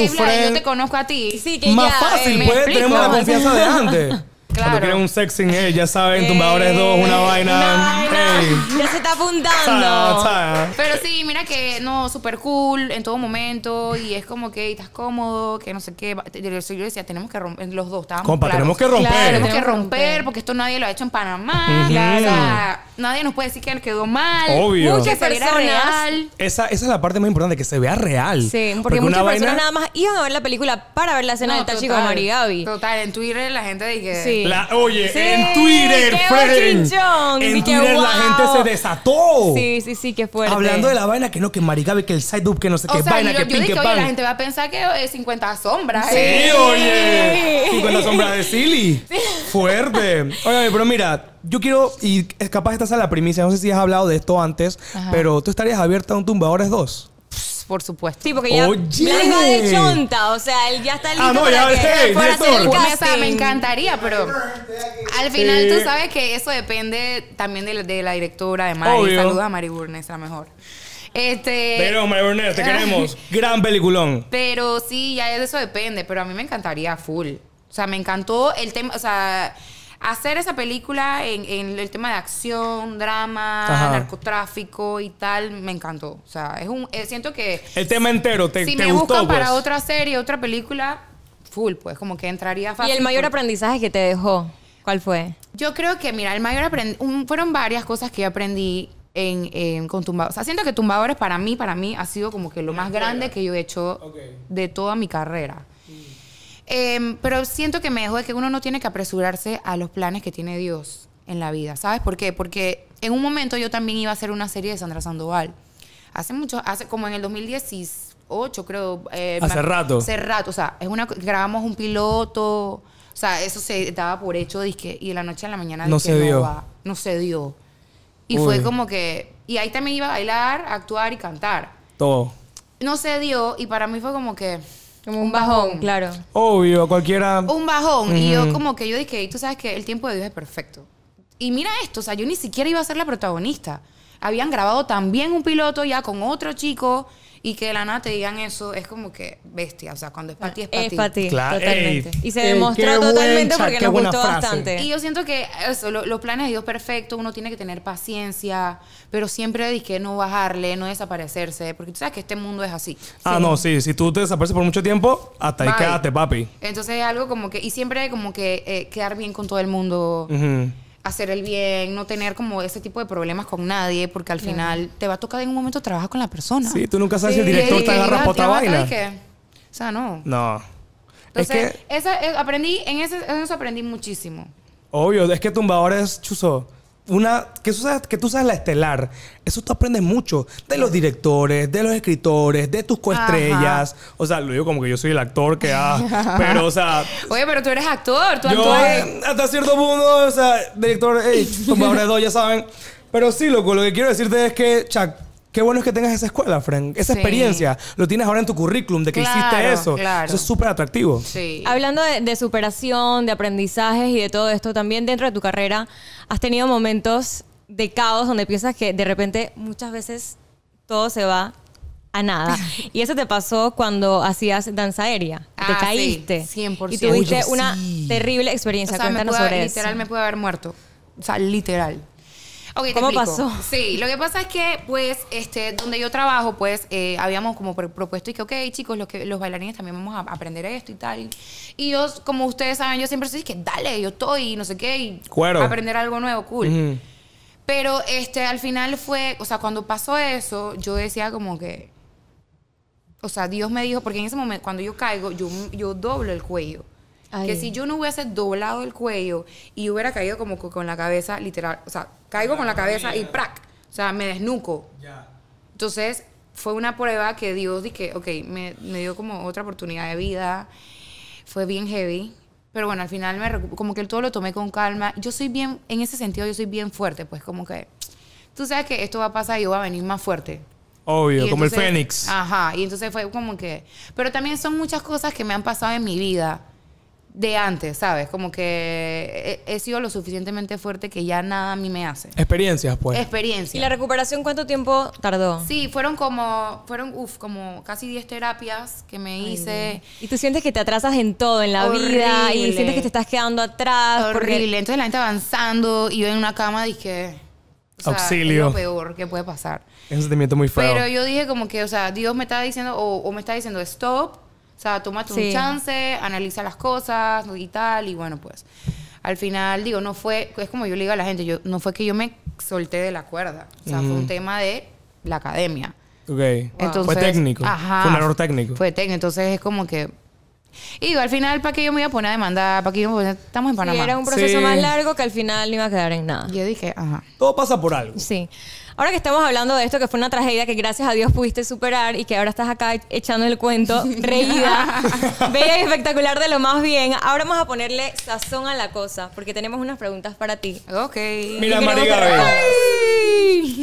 yo te conozco a ti. Sí, que más fácil, pues, tenemos la confianza de Claro. Cuando quieren un sexing, él, ya saben, tumbadores dos, una eh, vaina. Una Ya se está apuntando. Pero sí, mira que no, súper cool en todo momento. Y es como que estás cómodo, que no sé qué. Yo decía, tenemos que romper, los dos, estábamos Compa, tenemos que romper. tenemos que romper, porque esto nadie lo ha hecho en Panamá. nadie nos puede decir que quedó mal. Obvio. Muchas personas. Real. Esa, esa es la parte más importante, que se vea real. Sí, porque, muchas personas nada más iban a ver la película para ver la escena no, de chico con Marigaby. Total, en Twitter la gente dice... Sí oye, en Twitter, friend. En Twitter la gente se desató. Sí, sí, sí, qué fuerte. Hablando de la vaina que no, que maricabe, que el side dub que no sé qué o sea, vaina, yo, que yo que oye, la gente va a pensar que es eh, 50 sombras. Sí, eh. oye. 50 sombras de Silly. Fuerte. Oye, pero mira, yo quiero, y capaz estás a la primicia, no sé si has hablado de esto antes, pero tú estarías abierta a un Es dos por supuesto. Sí, porque ya Oye. blanca de chonta, o sea, él ya está listo Ah, no, para ya, hacer el me encantaría, pero al final tú sabes que eso depende también de, la- directora de Mari. Saludos a Mari Burnes, la mejor. Este, Pero, María te queremos. <laughs> Gran peliculón. pero sí, ya de eso depende, pero a mí me encantaría full. O sea, me encantó el tema, o sea, hacer esa película en, el tema de acción, drama, narcotráfico y tal, me encantó. O sea, es un, eh, siento que... El tema entero, te, si te me buscan para pues. otra serie, otra película, full, pues como que entraría fácil. ¿Y el mayor pues. aprendizaje que te dejó? ¿Cuál fue? Yo creo que, mira, el mayor aprendizaje, fueron varias cosas que yo aprendí en, con tumbadores. O sea, siento que tumbadores para mí, para mí, ha sido como que lo más grande que yo he hecho de toda mi carrera. Em, pero siento que me dejó de que uno no tiene que apresurarse a los planes que tiene Dios en la vida. ¿Sabes por qué? Porque en un momento yo también iba a hacer una serie de Sandra Sandoval. Hace mucho, hace como en el 2018, creo. Eh, hace rato. Hace rato. O sea, es una, grabamos un piloto. O sea, eso se daba por hecho, disque, y de la noche a la mañana. No se dio. No, se dio. Y fue como que. Y ahí también iba a bailar, actuar y cantar. Todo. No se dio, y para mí fue como que como un bajón. Claro. Obvio, cualquiera. Un bajón. Y yo como que yo dije, tú sabes que el tiempo de Dios es perfecto. Y mira esto, o sea, yo ni siquiera iba a ser la protagonista. Habían grabado también un piloto ya con otro chico y que de la nada te digan eso es como que bestia. O sea, cuando es para ti, es para ti. Es para ti, totalmente. y se demostró totalmente porque nos gustó bastante. Y yo siento que los planes de Dios perfectos, uno tiene que tener paciencia, pero siempre que no bajarle, no desaparecerse, porque tú sabes que este mundo es así. Ah, no, sí. Si tú te desapareces por mucho tiempo, hasta ahí quédate, papi. Entonces es algo como que... Y siempre como que eh, quedar bien con todo el mundo hacer el bien, no tener como ese tipo de problemas con nadie, porque al final te va a tocar en un momento trabajar con la persona. Sí, tú nunca sabes si el director te agarra por otra vaina. Que, o sea, no. No. Entonces, es eh, aprendí, en, ese, eso aprendí muchísimo. Obvio, es que tumbador es chuso una que, tú sabes, que tú sabes la estelar, eso tú aprendes mucho de los directores, de los escritores, de tus coestrellas. O sea, lo digo como que yo soy el actor que ah, pero o sea, <laughs> Oye, pero tú eres actor, tú yo, hasta cierto punto, o sea, director, hey, ya saben. Pero sí, loco, lo que quiero decirte es que, Chuck, Qué bueno es que tengas esa escuela, Frank. Esa experiencia. Lo tienes ahora en tu currículum de que hiciste eso. Eso es súper atractivo. Hablando de, superación, de aprendizajes y de todo esto, también dentro de tu carrera, has tenido momentos de caos donde piensas que de repente muchas veces todo se va a nada. <laughs> y eso te pasó cuando hacías danza aérea. te ah, caíste. 100%. Y tuviste una terrible experiencia. Cuéntanos sobre eso. Literal, me pude haber muerto. O sea, literal. ¿Cómo pasó? Sí, lo que pasa es que, pues, este, donde yo trabajo, pues, eh, habíamos como propuesto y que, ok, chicos, los, que, los bailarines también vamos a aprender esto y tal. Y yo, como ustedes saben, yo siempre soy que dale, yo estoy, no sé qué, y aprender algo nuevo, cool. Pero este, al final fue, o sea, cuando pasó eso, yo decía como que, o sea, Dios me dijo, porque en ese momento, cuando yo caigo, yo, yo doblo el cuello. Que si yo no hubiese doblado el cuello y hubiera caído como con la cabeza, literal, o sea, caigo con la cabeza y ¡prac! O sea, me desnuco. Ya. Entonces, fue una prueba que Dios dije, ok, me, dio como otra oportunidad de vida. Fue bien heavy. Pero bueno, al final me como que todo lo tomé con calma. Yo soy bien, en ese sentido, yo soy bien fuerte, pues como que tú sabes que esto va a pasar y yo voy a venir más fuerte. Obvio, como el Fénix. Ajá, y entonces fue como que. Pero también son muchas cosas que me han pasado en mi vida de antes, ¿sabes? Como que he, sido lo suficientemente fuerte que ya nada a mí me hace. Experiencias, pues. Experiencias. ¿Y la recuperación cuánto tiempo tardó? Sí, fueron como, fueron, uff, como casi 10 terapias que me hice. y tú sientes que te atrasas en todo, en la vida, y sientes que te estás quedando atrás. Horrible. Entonces la gente avanzando, y yo en una cama dije... O sea, Auxilio. Es lo peor que puede pasar. Es un sentimiento muy feo. Pero yo dije como que, o sea, Dios me está diciendo, o, o me está diciendo, stop, o sea, tómate un chance, analiza las cosas y tal, y bueno, pues al final, digo, no fue, es como yo le digo a la gente, yo, no fue que yo me solté de la cuerda, o sea, fue un tema de la academia. Ok. Fue técnico. Ajá. Fue un error técnico. Fue técnico. Entonces es como que y al final, ¿para que yo me iba a poner a demandar? ¿Para Estamos en Panamá. era un proceso más largo que al final no iba a quedar en nada. Yo dije, ajá. Todo pasa por algo. Sí. Ahora que estamos hablando de esto, que fue una tragedia que gracias a Dios pudiste superar y que ahora estás acá echando el cuento, <laughs> reída, <laughs> bella y espectacular de lo más bien, ahora vamos a ponerle sazón a la cosa, porque tenemos unas preguntas para ti. Ok. Mira, Ay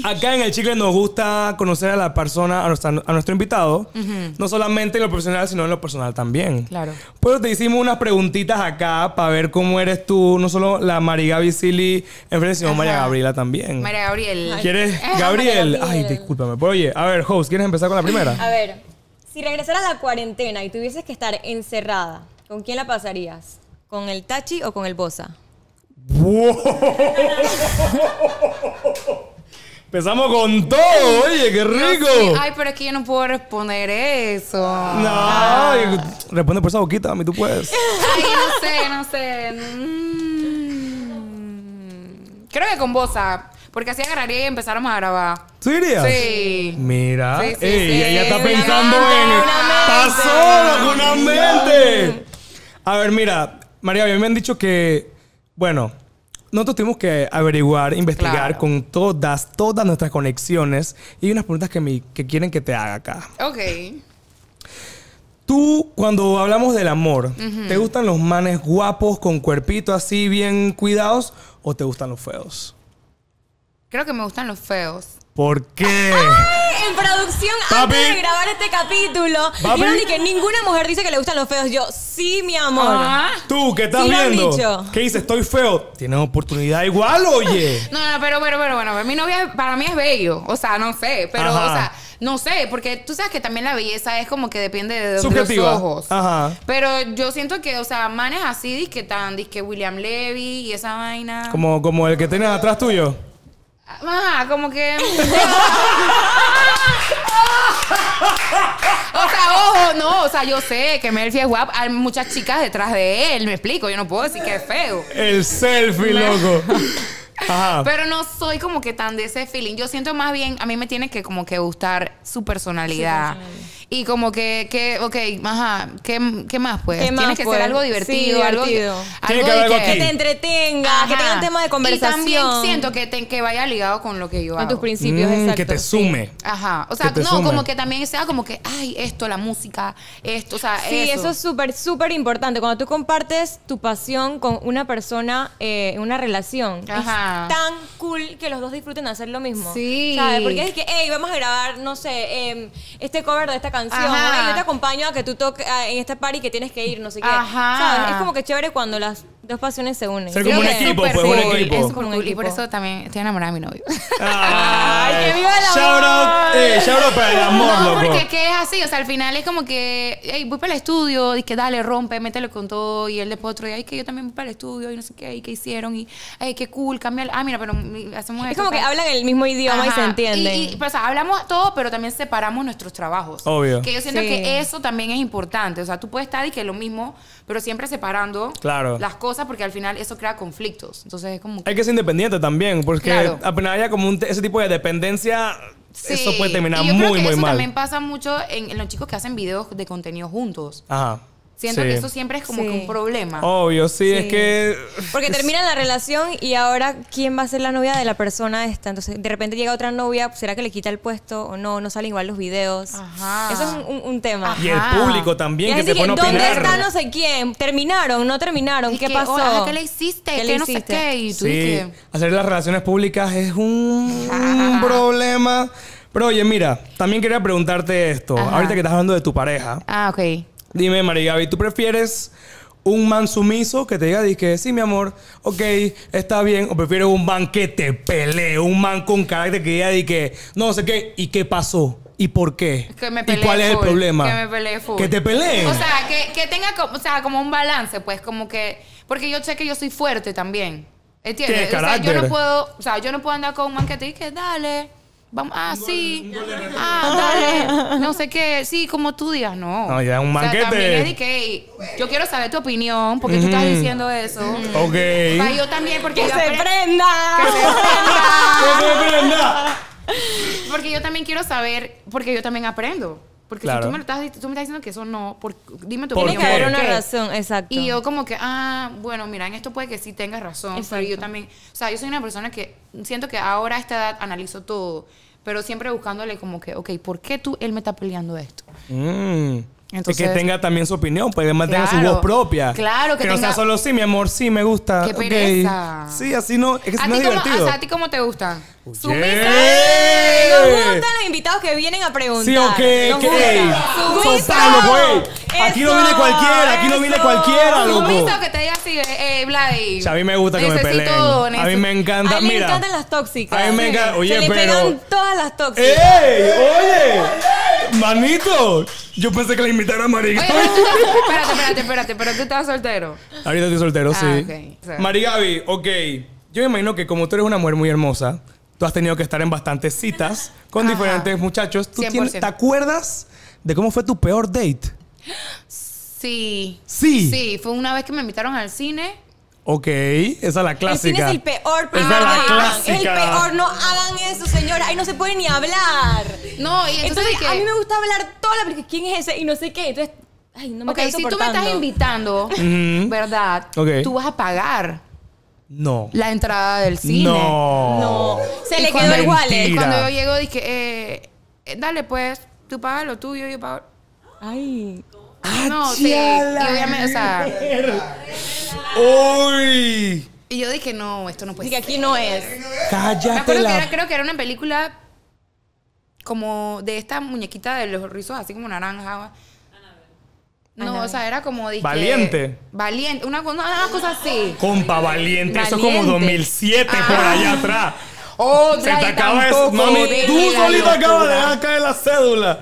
acá en el chicle nos gusta conocer a la persona, a, nuestro invitado, no solamente en lo profesional, sino en lo personal también. Claro. Pero te hicimos unas preguntitas acá para ver cómo eres tú, no solo la María Gaby Silly en frente, sino María Gabriela también. María Gabriela. ¿Quieres? Gabriela. Ay, discúlpame. oye, a ver, host, ¿quieres empezar con la primera? A ver, si regresaras a la cuarentena y tuvieses que estar encerrada, ¿con quién la pasarías? ¿Con el Tachi o con el Bosa? <laughs> Empezamos con todo, oye, qué rico. Ay, pero es que yo no puedo responder eso. No, responde por esa boquita, a mí tú puedes. Ay, no sé, no sé. Mm. Creo que con vos, porque así agarraría y empezáramos a grabar. ¿Sí irías? Sí. Mira, sí, ella está pensando en. Pasó, sola con mente. A ver, mira, María, a mí me han dicho que, bueno nosotros tuvimos que averiguar, investigar con todas, todas nuestras conexiones y hay unas preguntas que, me, quieren que te haga acá. Ok. Tú, cuando hablamos del amor, ¿te gustan los manes guapos, con cuerpito así, bien cuidados, o te gustan los feos? Creo que me gustan los feos. ¿Por qué? en producción, antes de grabar este capítulo, Y dijeron que ninguna mujer dice que le gustan los feos. Yo, sí, mi amor. Ah. Tú, ¿qué estás ¿Qué dices? Estoy feo. Tienes oportunidad igual, oye. <laughs> No, no, pero, bueno. pero, bueno, mi novia para mí es bello. O sea, no sé, pero, o sea, no sé, porque tú sabes que también la belleza es como que depende de, los ojos. Ajá. Pero yo siento que, o sea, manes así, disque tan, disque William Levy y esa vaina. Como, como el que tienes atrás tuyo. Ah, como que. <laughs> o sea, ojo, no, o sea, yo sé que Melfi es guapo. Hay muchas chicas detrás de él, me explico. Yo no puedo decir que es feo. El selfie, loco. <laughs> Pero no soy como que tan de ese feeling. Yo siento más bien, a mí me tiene que como que gustar Su personalidad. Y como que, que ok, ajá, ¿qué, qué más pues? Tienes que ser algo pues? divertido, algo, divertido. que, te entretenga, que tenga un tema de conversación. Y también siento que, te, que vaya ligado con lo que yo hago. Con tus principios, mm, Que te sume. Ajá, o sea, no, como que también sea como que, ay, esto, la música, esto, o sea, Sí, eso, es súper, súper importante. Cuando tú compartes tu pasión con una persona eh, en una relación, es tan cool que los dos disfruten hacer lo mismo. Sí. ¿Sabes? Porque es que, hey, vamos a grabar, no sé, em, este cover de esta canción yo te acompaño a que tú toques en este party que tienes que ir, no sé qué. Es como que chévere cuando las Dos pasiones se unen. Ser como un equipo, pues, Es como un equipo. Y por eso también estoy enamorada de mi novio. <laughs> <laughs> ¡Ay, que viva el amor! Eh, shout shout para el amor, No, porque es así. O sea, al final es como que, voy para el estudio. Y que dale, rompe, mételo con todo. Y él después otro, y ay, que yo también voy para el estudio. Y no sé qué, y qué hicieron. Y, ay, qué cool, cambia. Ah, mira, pero hacemos Es como que hablan el mismo idioma y se entienden. Y, o sea, hablamos todo, pero también separamos nuestros trabajos. Obvio. Que yo siento que eso también es importante. O sea, tú puedes estar y que es lo mismo, pero siempre separando claro. las cosas porque al final eso crea conflictos. Entonces es como... Hay que ser independiente también, porque apenas haya como ese tipo de dependencia, esto eso puede terminar y yo muy, creo que muy eso mal. también pasa mucho en, en, los chicos que hacen videos de contenido juntos. Ajá. Siento que eso siempre es como que un problema. Obvio, sí, es que... Porque <laughs> termina la relación y ahora ¿quién va a ser la novia de la persona esta? Entonces, de repente llega otra novia, ¿será que le quita el puesto o no? No salen igual los videos. Ajá. Eso es un, tema. Y el público también, que se pone ¿Dónde está no sé quién? ¿Terminaron? ¿No terminaron? ¿Qué, pasó? ¿Qué le hiciste? ¿Qué, hiciste? hacer las relaciones públicas es un, problema. Pero oye, mira, también quería preguntarte esto. Ahorita que estás hablando de tu pareja. Ah, ok Dime, María Gaby, ¿tú prefieres un man sumiso que te diga, dije, sí, mi amor, ok, está bien, o prefieres un man que te pelee, un man con carácter que diga, dije, no sé qué, ¿y qué pasó? ¿Y por qué? ¿Y cuál es el problema? Que me pelee full. Que te pelee. O sea, que, tenga como, o sea, como un balance, pues, como que. Porque yo sé que yo soy fuerte también. ¿Entiendes? O sea, yo no puedo, o sea, yo no puedo andar con un man que te diga, dale. Vamos, ah, sí. Ah, dale. No sé qué. Sí, como tú digas, no. No, ya un O sea, también es que yo quiero saber tu opinión, porque tú estás diciendo eso. Ok. yo también, porque. ¡Que se prenda! ¡Que se prenda! <laughs> ¡Que se prenda! Porque yo también quiero saber, porque yo también aprendo. Porque si tú me, estás, tú me estás diciendo que eso no, dime tu opinión. Tiene que haber una razón, exacto. Y yo como que, ah, bueno, mira, en esto puede que sí tengas razón, exacto. pero yo también, o sea, yo soy una persona que siento que ahora a esta edad analizo todo, pero siempre buscándole como que, ok, ¿por qué tú, él me está peleando esto? Mmm entonces, que tenga también su opinión, pues además tenga su voz propia. Claro, que, que no sea solo sí, mi amor, sí, me gusta. Qué pereza. Sí, así no, es que ¿A es divertido. ¿A ti cómo te gusta? Oh, yeah. Nos gustan los invitados que vienen a preguntar. Sí, ok. ok. gusta. Sopalo, güey. Aquí no viene cualquiera, aquí no viene cualquiera, loco. visto que te diga así, eh, eh Vladi? a mí me gusta que me peleen. A mí me encanta. A mí me encantan las tóxicas. A mí me encanta- oye, Se le pegan todas las tóxicas. ¡Ey! ¡Oye! ¡Manito! Yo pensé que la invitaron a Marigaby. espérate, espérate, espérate, pero tú estás soltero. Ahorita estoy soltero, ah, sí. ok. Marigabi, ok. Yo me imagino que como tú eres una mujer muy hermosa, tú has tenido que estar en bastantes citas con diferentes muchachos. ¿Tú ¿Te acuerdas de cómo fue tu peor date? Sí. Sí. Sí, fue una vez que me invitaron al cine. Ok, esa es la clásica. El cine es el peor pero es clásica. El peor, no hagan eso, señora. Ahí no se puede ni hablar. No, y entonces, a mí me gusta hablar toda la porque quién es ese y no sé qué. Entonces, ay, no me Ok, si tú me estás invitando, ¿verdad? Okay. Tú vas a pagar. No. La entrada del cine. No. No. Se le quedó el wallet. ¿eh? Cuando yo llego dije, eh, eh, dale pues, tú pagas lo tuyo, yo pago. Ay. Ah, no, sí. Y obviamente, o sea. ¡Uy! Y yo dije, no, esto no puede ser. aquí no es. Cállate. creo que era una película como de esta muñequita de los rizos así como naranja. No, o sea, era como Valiente. Valiente, una, cosa así. Compa, valiente. Eso como 2007 por ah. allá atrás. Oh, Se te acaba no Mami, tú solita acabas de dejar caer la cédula.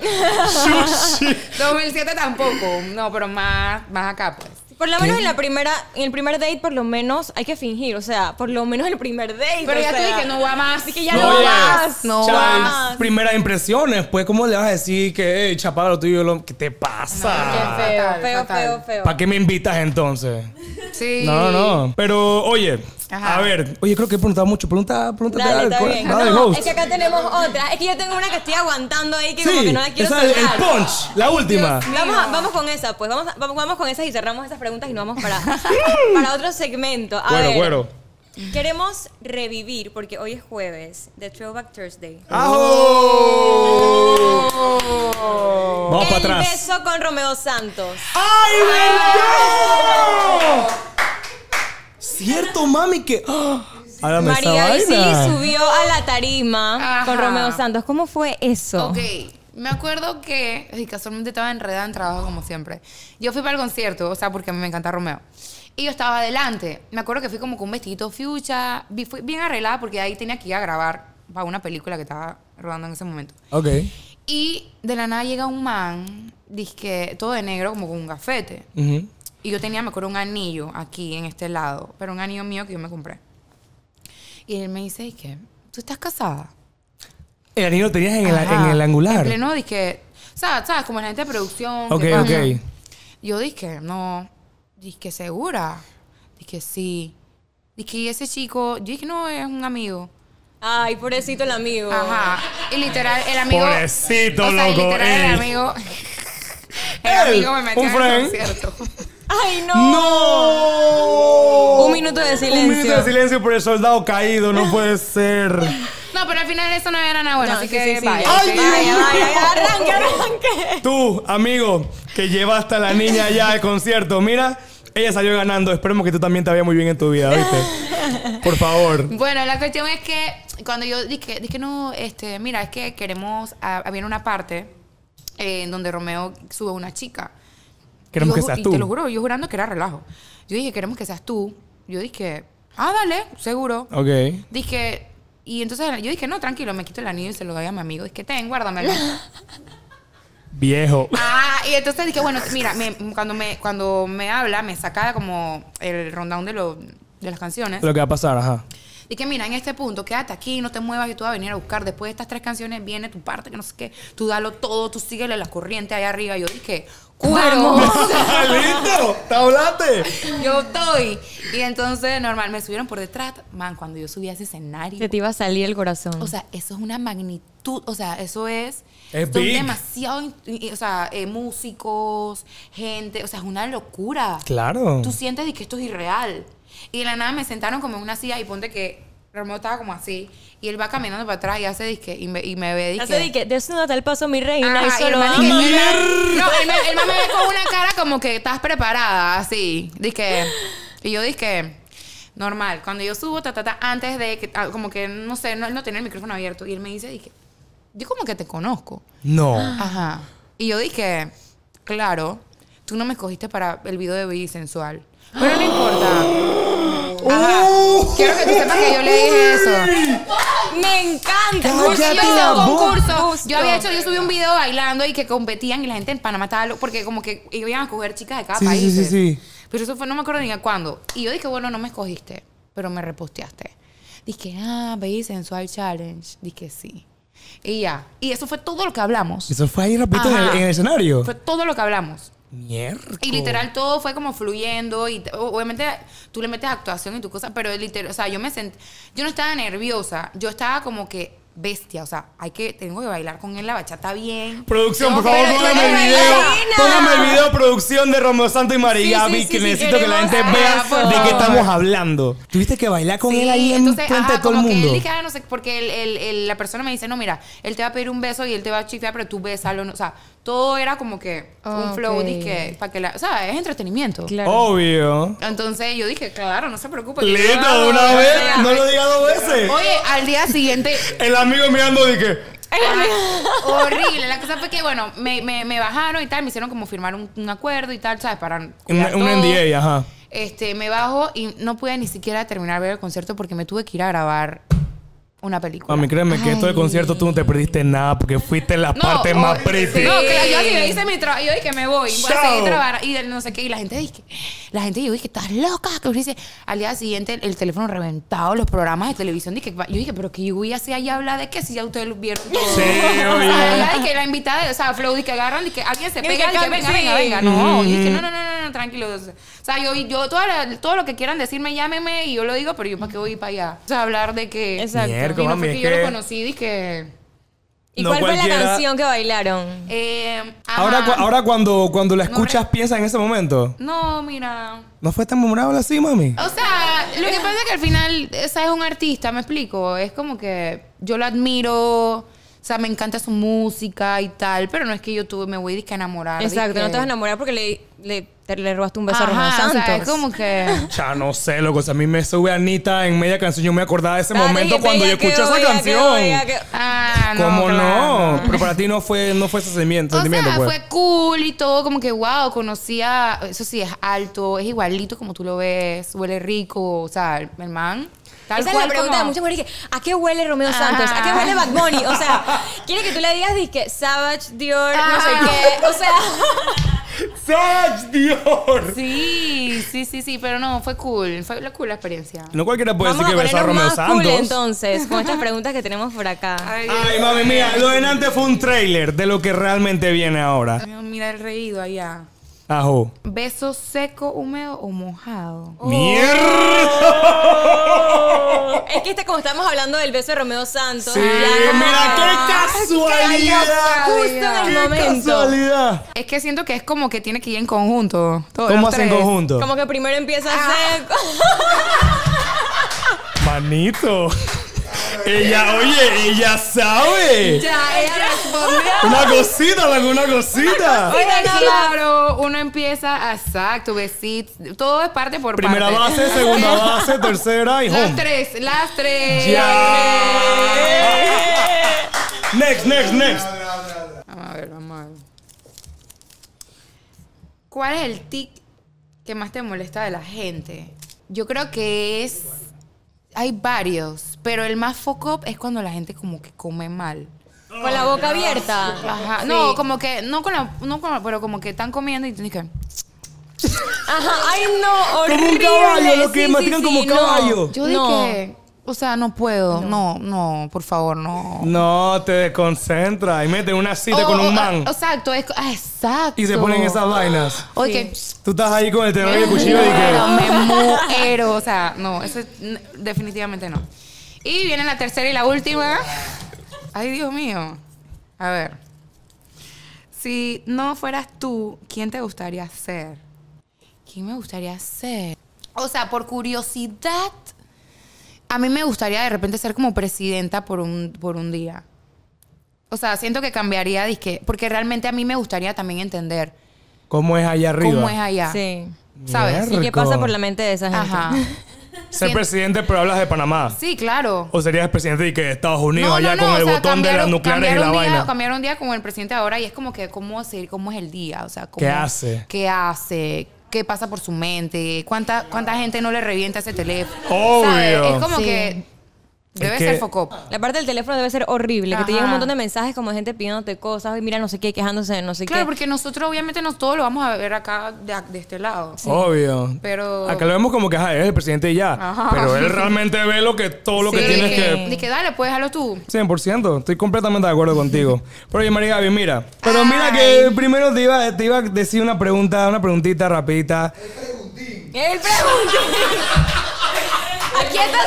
2007 <laughs> tampoco. No, pero más, más acá, pues. Por lo menos en la primera, en el primer date, por lo menos hay que fingir, o sea, por lo menos el primer date. Pero ya te dije que no va más, así que ya no, va vas, no vas. Primeras impresiones, pues, ¿cómo le vas a decir que, hey, tú, lo tuyo, lo, ¿qué te pasa? qué feo, feo, feo, feo, feo. ¿Para qué me invitas entonces? Sí. No, no. Pero, oye, a ver, oye, creo que he preguntado mucho. Pregunta, pregunta Dale, está bien. No, es que acá tenemos otra. Es que yo tengo una que estoy aguantando ahí que como que no la quiero esa es El punch, la última. Vamos, vamos con esa, pues. Vamos, vamos, con esas y cerramos esas preguntas y nos vamos para, <laughs> para otro segmento. Bueno, bueno. queremos revivir, porque hoy es jueves, the Throwback Thursday. ¡Ajo! Oh. Vamos para atrás. beso con Romeo Santos. ¡Ay, me cierto, mami, que. ¡ah! María sí subió a la tarima con Romeo Santos. ¿Cómo fue eso? Ok. Me acuerdo que, casualmente estaba enredada en trabajo como siempre. Yo fui para el concierto, o sea, porque a mí me encanta Romeo. Y yo estaba adelante. Me acuerdo que fui como con un vestidito fucha, bien arreglada porque ahí tenía que ir a grabar para una película que estaba rodando en ese momento. Ok. Y de la nada llega un man, dizque todo de negro, como con un gafete. Y yo tenía, me acuerdo, un anillo aquí en este lado, pero un anillo mío que yo me compré. Y él me dice, ¿y qué? ¿Tú estás casada? El anillo lo tenías en, el, angular. no dije, ¿sabes? ¿sabes? Como la gente de producción. Ok, ok. Yo dije, no, dije, ¿segura? Dije, sí. Dije, ¿y ese chico? dije, no, es un amigo. Ay, pobrecito el amigo. Ajá. Y literal, el amigo. Pobrecito, loco. el amigo. <laughs> el, amigo me metió en el concierto. ¡Ay, no! Un minuto de silencio. Un minuto de silencio por el soldado caído, no puede ser. No, pero al final eso no era nada bueno, así que, vaya. ¡Ay, vaya, vaya, arranque, arranque! Tú, amigo, que llevaste a la niña allá al concierto, mira ella salió ganando. Esperemos que tú también te vaya muy bien en tu vida, ¿viste? <laughs> Por favor. Bueno, la cuestión es que cuando yo dije, dije no, este, mira, es que queremos, ah, había una parte eh, en donde Romeo sube una chica. Queremos que seas tú. te lo juro, yo jurando que era relajo. Yo dije, queremos que seas tú. Yo dije, ah, dale, seguro. Ok. Dije, y entonces yo dije, no, tranquilo, me quito el anillo y se lo doy a mi amigo. Dije, ten, guárdamelo. <laughs> Viejo. Ah, y entonces dije, bueno, mira, cuando, me, cuando me habla, me saca como el rundown de, lo, de las canciones. Lo que va a pasar, ajá. Y que mira, en este punto, quédate aquí, no te muevas, y tú vas a venir a buscar. Después de estas tres canciones viene tu parte, que no sé qué. Tú dalo todo, tú síguele la corriente allá arriba. Yo dije, cuero. <laughs> <laughs> ¡Listo! ¡Te Yo estoy. Y entonces, normal, me subieron por detrás. Man, cuando yo subí a ese escenario. Se te iba a salir el corazón. O sea, eso es una magnitud. O sea, eso es. Es son demasiado, o sea, eh, músicos, gente, o sea, es una locura. Claro. Tú sientes de que esto es irreal. Y de la nada me sentaron como en una silla y ponte que remota estaba como así. Y él va caminando para atrás y hace disque. Y me, y me ve disque. Hace disque, tal paso, mi reina. y solo. no, me, ve con una cara como que estás preparada, así. Disque. Y yo disque. Normal. Cuando yo subo, ta, antes de que, ah, como que, no sé, él no tenía el micrófono abierto. Y él me dice, dije, yo como que te conozco. No. Ajá. Y yo dije, claro, tú no me escogiste para el video de Billy Sensual. Pero no importa. Uh. Quiero que tú sepas que yo le dije eso. Me encanta. yo concurso. Yo había hecho, yo subí un video bailando y que competían y la gente en Panamá estaba. Porque como que iban a coger chicas de cada país. sí, pues. sí, Pero eso fue, no me acuerdo ni a cuándo. Y yo dije, bueno, no me escogiste, pero me reposteaste. Dije, ah, veí Sensual Challenge. Dije, sí. Y ya. Y eso fue todo lo que hablamos. Eso fue ahí, rapidito en el escenario. Fue todo lo que hablamos. Y literal todo fue como fluyendo y obviamente tú le metes actuación y tu cosa, pero literal, o sea, yo me sentí yo no estaba nerviosa, yo estaba como que bestia, o sea, hay que tengo que bailar con él la bachata bien. Producción, por favor, póngame el video. Póngame el video producción de Romeo Santo y María que necesito que la gente vea de qué estamos hablando. Tuviste que bailar con él ahí en frente de todo el mundo. Ah, no sé, porque el, la persona me dice, "No, mira, él te va a pedir un beso y él te va a chifear, pero tú besalo", o sea, todo era como que un ah, flow okay. para que la, o sea, es entretenimiento. Obvio. Entonces yo dije, claro, no se preocupe. Listo, una vez, no lo diga dos veces. Oye, al día siguiente <laughs> el amigo mirando dije, horrible. La cosa fue que, bueno, me, me, me, bajaron y tal, me hicieron como firmar un, acuerdo y tal, ¿sabes? Para. Un, un NDA, ajá. Este, me bajo y no pude ni siquiera terminar de ver el concierto porque me tuve que ir a grabar una película. Mami, créeme que esto de concierto tú no te perdiste nada porque fuiste la parte más preciosa No, yo hice mi trabajo. Yo dije, me voy, voy a seguir trabajando. Y no sé qué. Y la gente dice, la gente yo dije, estás loca. Que dice, al día siguiente el, teléfono reventado, los programas de televisión. Dije, yo dije, pero que yo voy a hacer allá hablar de qué si ya ustedes lo vieron todo. Sí, <laughs> O sea, que la invitada, o sea, Flow, que agarran, y que alguien se pega, y que venga, venga, venga. No, y dije, no, no, no, no, tranquilo. O sea, yo, yo todo lo que quieran decirme, llámeme y yo lo digo, pero yo para qué voy para allá. O sea, hablar de que. Exacto no que yo lo conocí, dije... ¿Y cuál fue la canción que bailaron? Eh, ahora, ahora cuando, cuando la escuchas, ¿piensas en ese momento? No, mira. ¿No fue tan memorable así, mami? O sea, lo que pasa es que al final, esa es un artista, ¿me explico? Es como que yo lo admiro o sea, me encanta su música y tal, pero no es que yo tuve, me voy a enamorar. Exacto, no te vas a enamorar porque le, le, robaste un beso a Romeo Santos. O sea, es como que. <laughs> Ya no sé, loco. O sea, a mí me sube Anita en media canción. Yo me acordaba de ese momento cuando yo escuché esa canción. Ah, no. ¿Cómo no? Pero para ti no fue, no fue ese sentimiento. O sea, pues. fue cool y todo, como que wow, conocía. Eso sí, es alto, es igualito como tú lo ves, huele rico, o sea, el man. Esa es la pregunta de muchas mujeres que, ¿a qué huele Romeo Santos? ¿A qué huele Bad Bunny? O sea, <laughs> quiere que tú le digas dije Savage Dior, no sé qué. O sea. <laughs> Savage Dior. Sí, sí, sí, sí, pero no, fue cool. Fue la cool la experiencia. No cualquiera puede decir que besó a Romeo más Santos. Cool, entonces, con estas <laughs> preguntas que tenemos por acá. Ay, mami mía, lo de antes fue un trailer de lo que realmente viene ahora. Mira el reído allá. Ajo. Beso seco, húmedo o mojado. Oh. ¡Mierda! Es que este, como estamos hablando del beso de Romeo Santos. Sí, mira, qué casualidad. Justo en el qué momento. Casualidad. Es que siento que es como que tiene que ir en conjunto. ¿Cómo hacen en conjunto? Como que primero empieza ah. seco. Manito. Ella, <laughs> oye, ella sabe. Ya, ella respondió. Una cosita, una cosita. <laughs> Oye, claro, uno empieza, exacto, besito, todo es parte por Primera base, <laughs> segunda base, tercera y home. Las tres, las tres. Ya. next, next, next. Vamos a ver, vamos a ver. ¿Cuál es el tic que más te molesta de la gente? Yo creo que es hay varios, pero el más fuck up es cuando la gente como que come mal. Con la boca abierta. Ajá. No, como que, no con la, no con pero como que están comiendo y tienen que. Ajá. Ay, no, horrible. Como un caballo, lo que mastican como caballo. Yo dije. No. O sea, no puedo. No, no, por favor, no. No, te desconcentra y mete una cita con un man. Ah, exacto, es, ah, exacto. Y se ponen esas vainas. Oye, tú estás ahí con el tenedor y el cuchillo y que. Me muero. O sea, no, eso definitivamente no. Y viene la tercera y la última. Ay, Dios mío. A ver. Si no fueras tú, ¿quién te gustaría ser? ¿Quién me gustaría ser? O sea, por curiosidad a mí me gustaría de repente ser como presidenta por un, por un día. O sea, siento que cambiaría, disque, porque realmente a mí me gustaría también entender. ¿Cómo es allá arriba? ¿Cómo es allá? Sí. ¿Sabes? ¿Y qué pasa por la mente de esa gente? <laughs> Ser presidente, pero hablas de Panamá. Sí, claro. O serías presidente de Estados Unidos, allá con el botón de las nucleares y la día, vaina. Cambiar un día como el presidente ahora y es como que, ¿cómo, hacer, cómo es el día? O sea, ¿cómo, ¿qué hace? ¿Qué hace? qué pasa por su mente, cuánta, cuánta gente no le revienta ese teléfono. Obvio. Es como que Debe ser Focop. La parte del teléfono debe ser horrible, que te lleguen un montón de mensajes como gente pidiéndote cosas y mira no sé qué, quejándose no sé qué. Claro, porque nosotros obviamente no todos lo vamos a ver acá de, este lado. Obvio. Pero acá lo vemos como que es el presidente y ya, pero él <laughs> realmente ve lo que todo lo que tienes que Ni que dale, puedes dejarlo tú. 100%, estoy completamente de acuerdo contigo. <laughs> Pero oye, María Gaby, mira, pero mira que primero te iba te iba a decir una pregunta, una preguntita rapidita. El preguntín. El preguntín. Aquí estás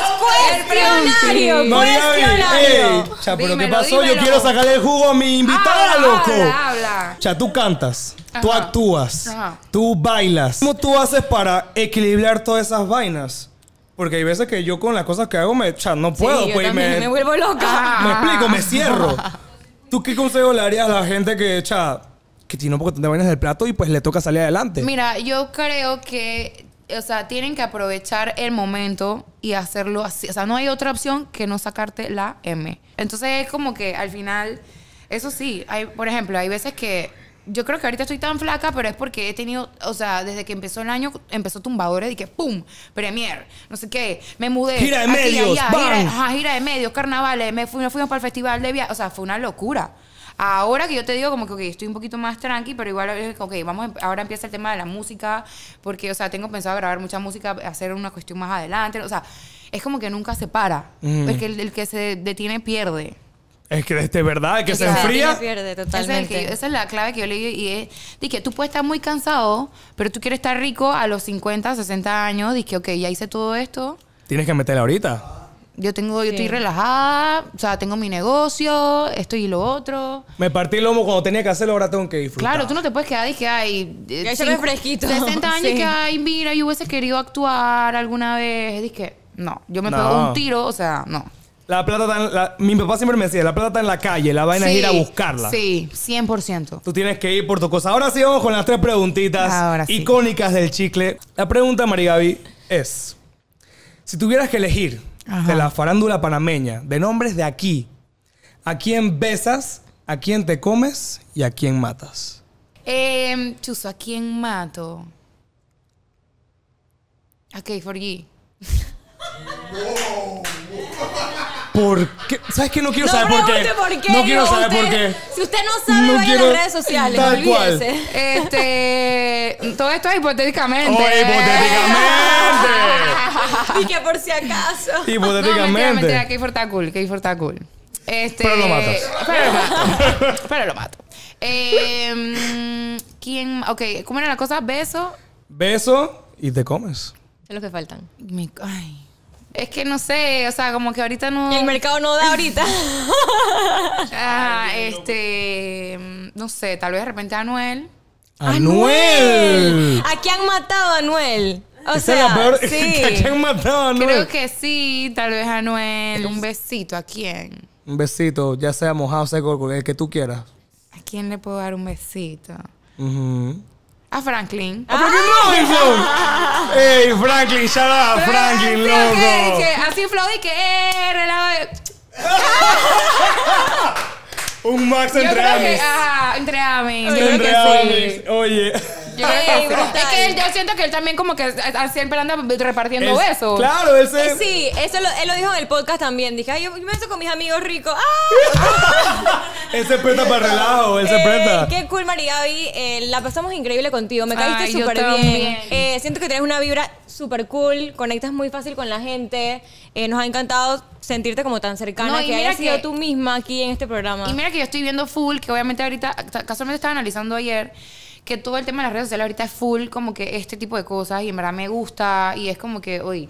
cuestionario, cuestionario. o cha, pero ¿qué pasó? Yo quiero sacarle el jugo a mi invitada, loco. Habla, habla. tú cantas, tú actúas, tú bailas. ¿Cómo tú haces para equilibrar todas esas vainas? Porque hay veces que yo con las cosas que hago me, cha, no puedo, pues, yo me, me, vuelvo loca. Me explico, me cierro. ¿Tú qué consejo le darías a la gente que, cha, que tiene un poco de vainas del plato y pues le toca salir adelante? Mira, yo creo que o sea, tienen que aprovechar el momento y hacerlo así. O sea, no hay otra opción que no sacarte la M. Entonces es como que al final, eso sí, hay, por ejemplo, hay veces que yo creo que ahorita estoy tan flaca, pero es porque he tenido, o sea, desde que empezó el año, empezó tumbadores y que ¡pum! Premier, no sé qué, me mudé. Gira de aquí, medios, gira, de medios, carnavales, me fui, fuimos para el festival de viaje, o sea, fue una locura. Ahora que yo te digo como que estoy un poquito más tranqui, pero igual, ok, vamos, ahora empieza el tema de la música, porque, o sea, tengo pensado grabar mucha música, hacer una cuestión más adelante, o sea, es como que nunca se para, porque mm. el, que se detiene pierde. Es que de este, verdad, que, que se enfría. Pierde, totalmente. esa es la clave que yo le digo. Y es di que tú puedes estar muy cansado, pero tú quieres estar rico a los 50, 60 años. dije, que, ok, ya hice todo esto. Tienes que meterla ahorita. Yo tengo, yo estoy relajada, o sea, tengo mi negocio, esto y lo otro. Me partí el lomo cuando tenía que hacerlo, ahora tengo que disfrutar. Claro, tú no te puedes quedar y que hay. Ya se fresquito. 60 años y que hay, mira, yo hubiese querido actuar alguna vez. Dije, no, yo me pego un tiro, o sea, no. La plata está Mi papá siempre me decía, la plata está en la calle, la vaina es ir a buscarla. Sí, 100%. Tú tienes que ir por tu cosa. Ahora sí vamos con las tres preguntitas icónicas del chicle. La pregunta, Marigaby, es... Si tuvieras que elegir de la farándula panameña, de nombres de aquí. ¿A quién besas? ¿A quién te comes? ¿Y a quién matas? Eh, ¿a quién mato? Ok, for <laughs> ¿Por qué? ¿Sabes qué? No quiero saber por qué. No quiero saber por qué. Si usted no sabe, no vaya a las redes sociales. Tal cual. Este, todo esto es hipotéticamente. Oh, hipotéticamente. <laughs> y que por si acaso. Hipotéticamente. <laughs> No, mentira, que hay cool, que cool. Este, pero lo matas. Pero lo mato. <laughs> pero lo mato. Em, ¿Quién? Ok, ¿cómo era la cosa? Beso. Beso y te comes. Es lo que faltan. ay. Es que no sé, o sea, como que ahorita no. El mercado no da ahorita. <laughs> este. No sé, tal vez de repente Anuel. ¡Anuel! ¿A quién han matado a Anuel? O sea, <laughs> sí. ¿A quién han matado a Anuel? Creo que sí, tal vez Anuel. Un besito, ¿a quién? Un besito, ya sea mojado, seco, el que tú quieras. ¿A quién le puedo dar un besito? A Franklin. ¡A Franklin Robinson! ¡Ey, Franklin! ¡Shout a Franklin, loco! Que, que, así Flow y que... Eh, <laughs> Un Max entre Amis. Ah, entre Amis. Yo creo Oye. Es que yo siento que él también como que siempre anda repartiendo eso. Claro, ese eh, Sí, eso lo, él lo dijo en el podcast también. Dije, ay, yo me beso con mis amigos ricos. ¡Ah! <laughs> ese él para relajo, ese se eh, Qué cool, María eh, la pasamos increíble contigo. Me caíste súper bien. siento que tienes una vibra súper cool. Conectas muy fácil con la gente. nos ha encantado sentirte como tan cercana no, que hayas sido tú misma aquí en este programa. Y mira que yo estoy viendo full, que obviamente ahorita, casualmente estaba analizando ayer que todo el tema de las redes sociales ahorita es full como que este tipo de cosas y en verdad me gusta y es como que, oye,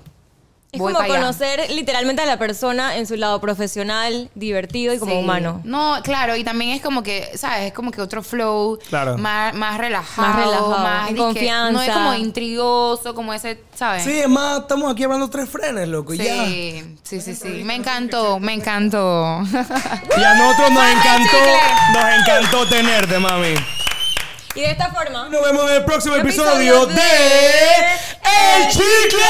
es Voy como conocer literalmente a la persona en su lado profesional, divertido y como humano. No, claro, y también es como que, ¿sabes? Es como que otro flow claro. más, más relajado, más, relajado, más confianza. no es como intrigoso, como ese, ¿sabes? Sí, es más, estamos aquí hablando tres frenes, loco, sí. ya. Sí, sí, sí, sí. Me encantó, me encantó. y a nosotros nos <laughs> encantó, nos encantó tenerte, mami. Y de esta forma. Nos vemos en el próximo episodio, de, El Chicle.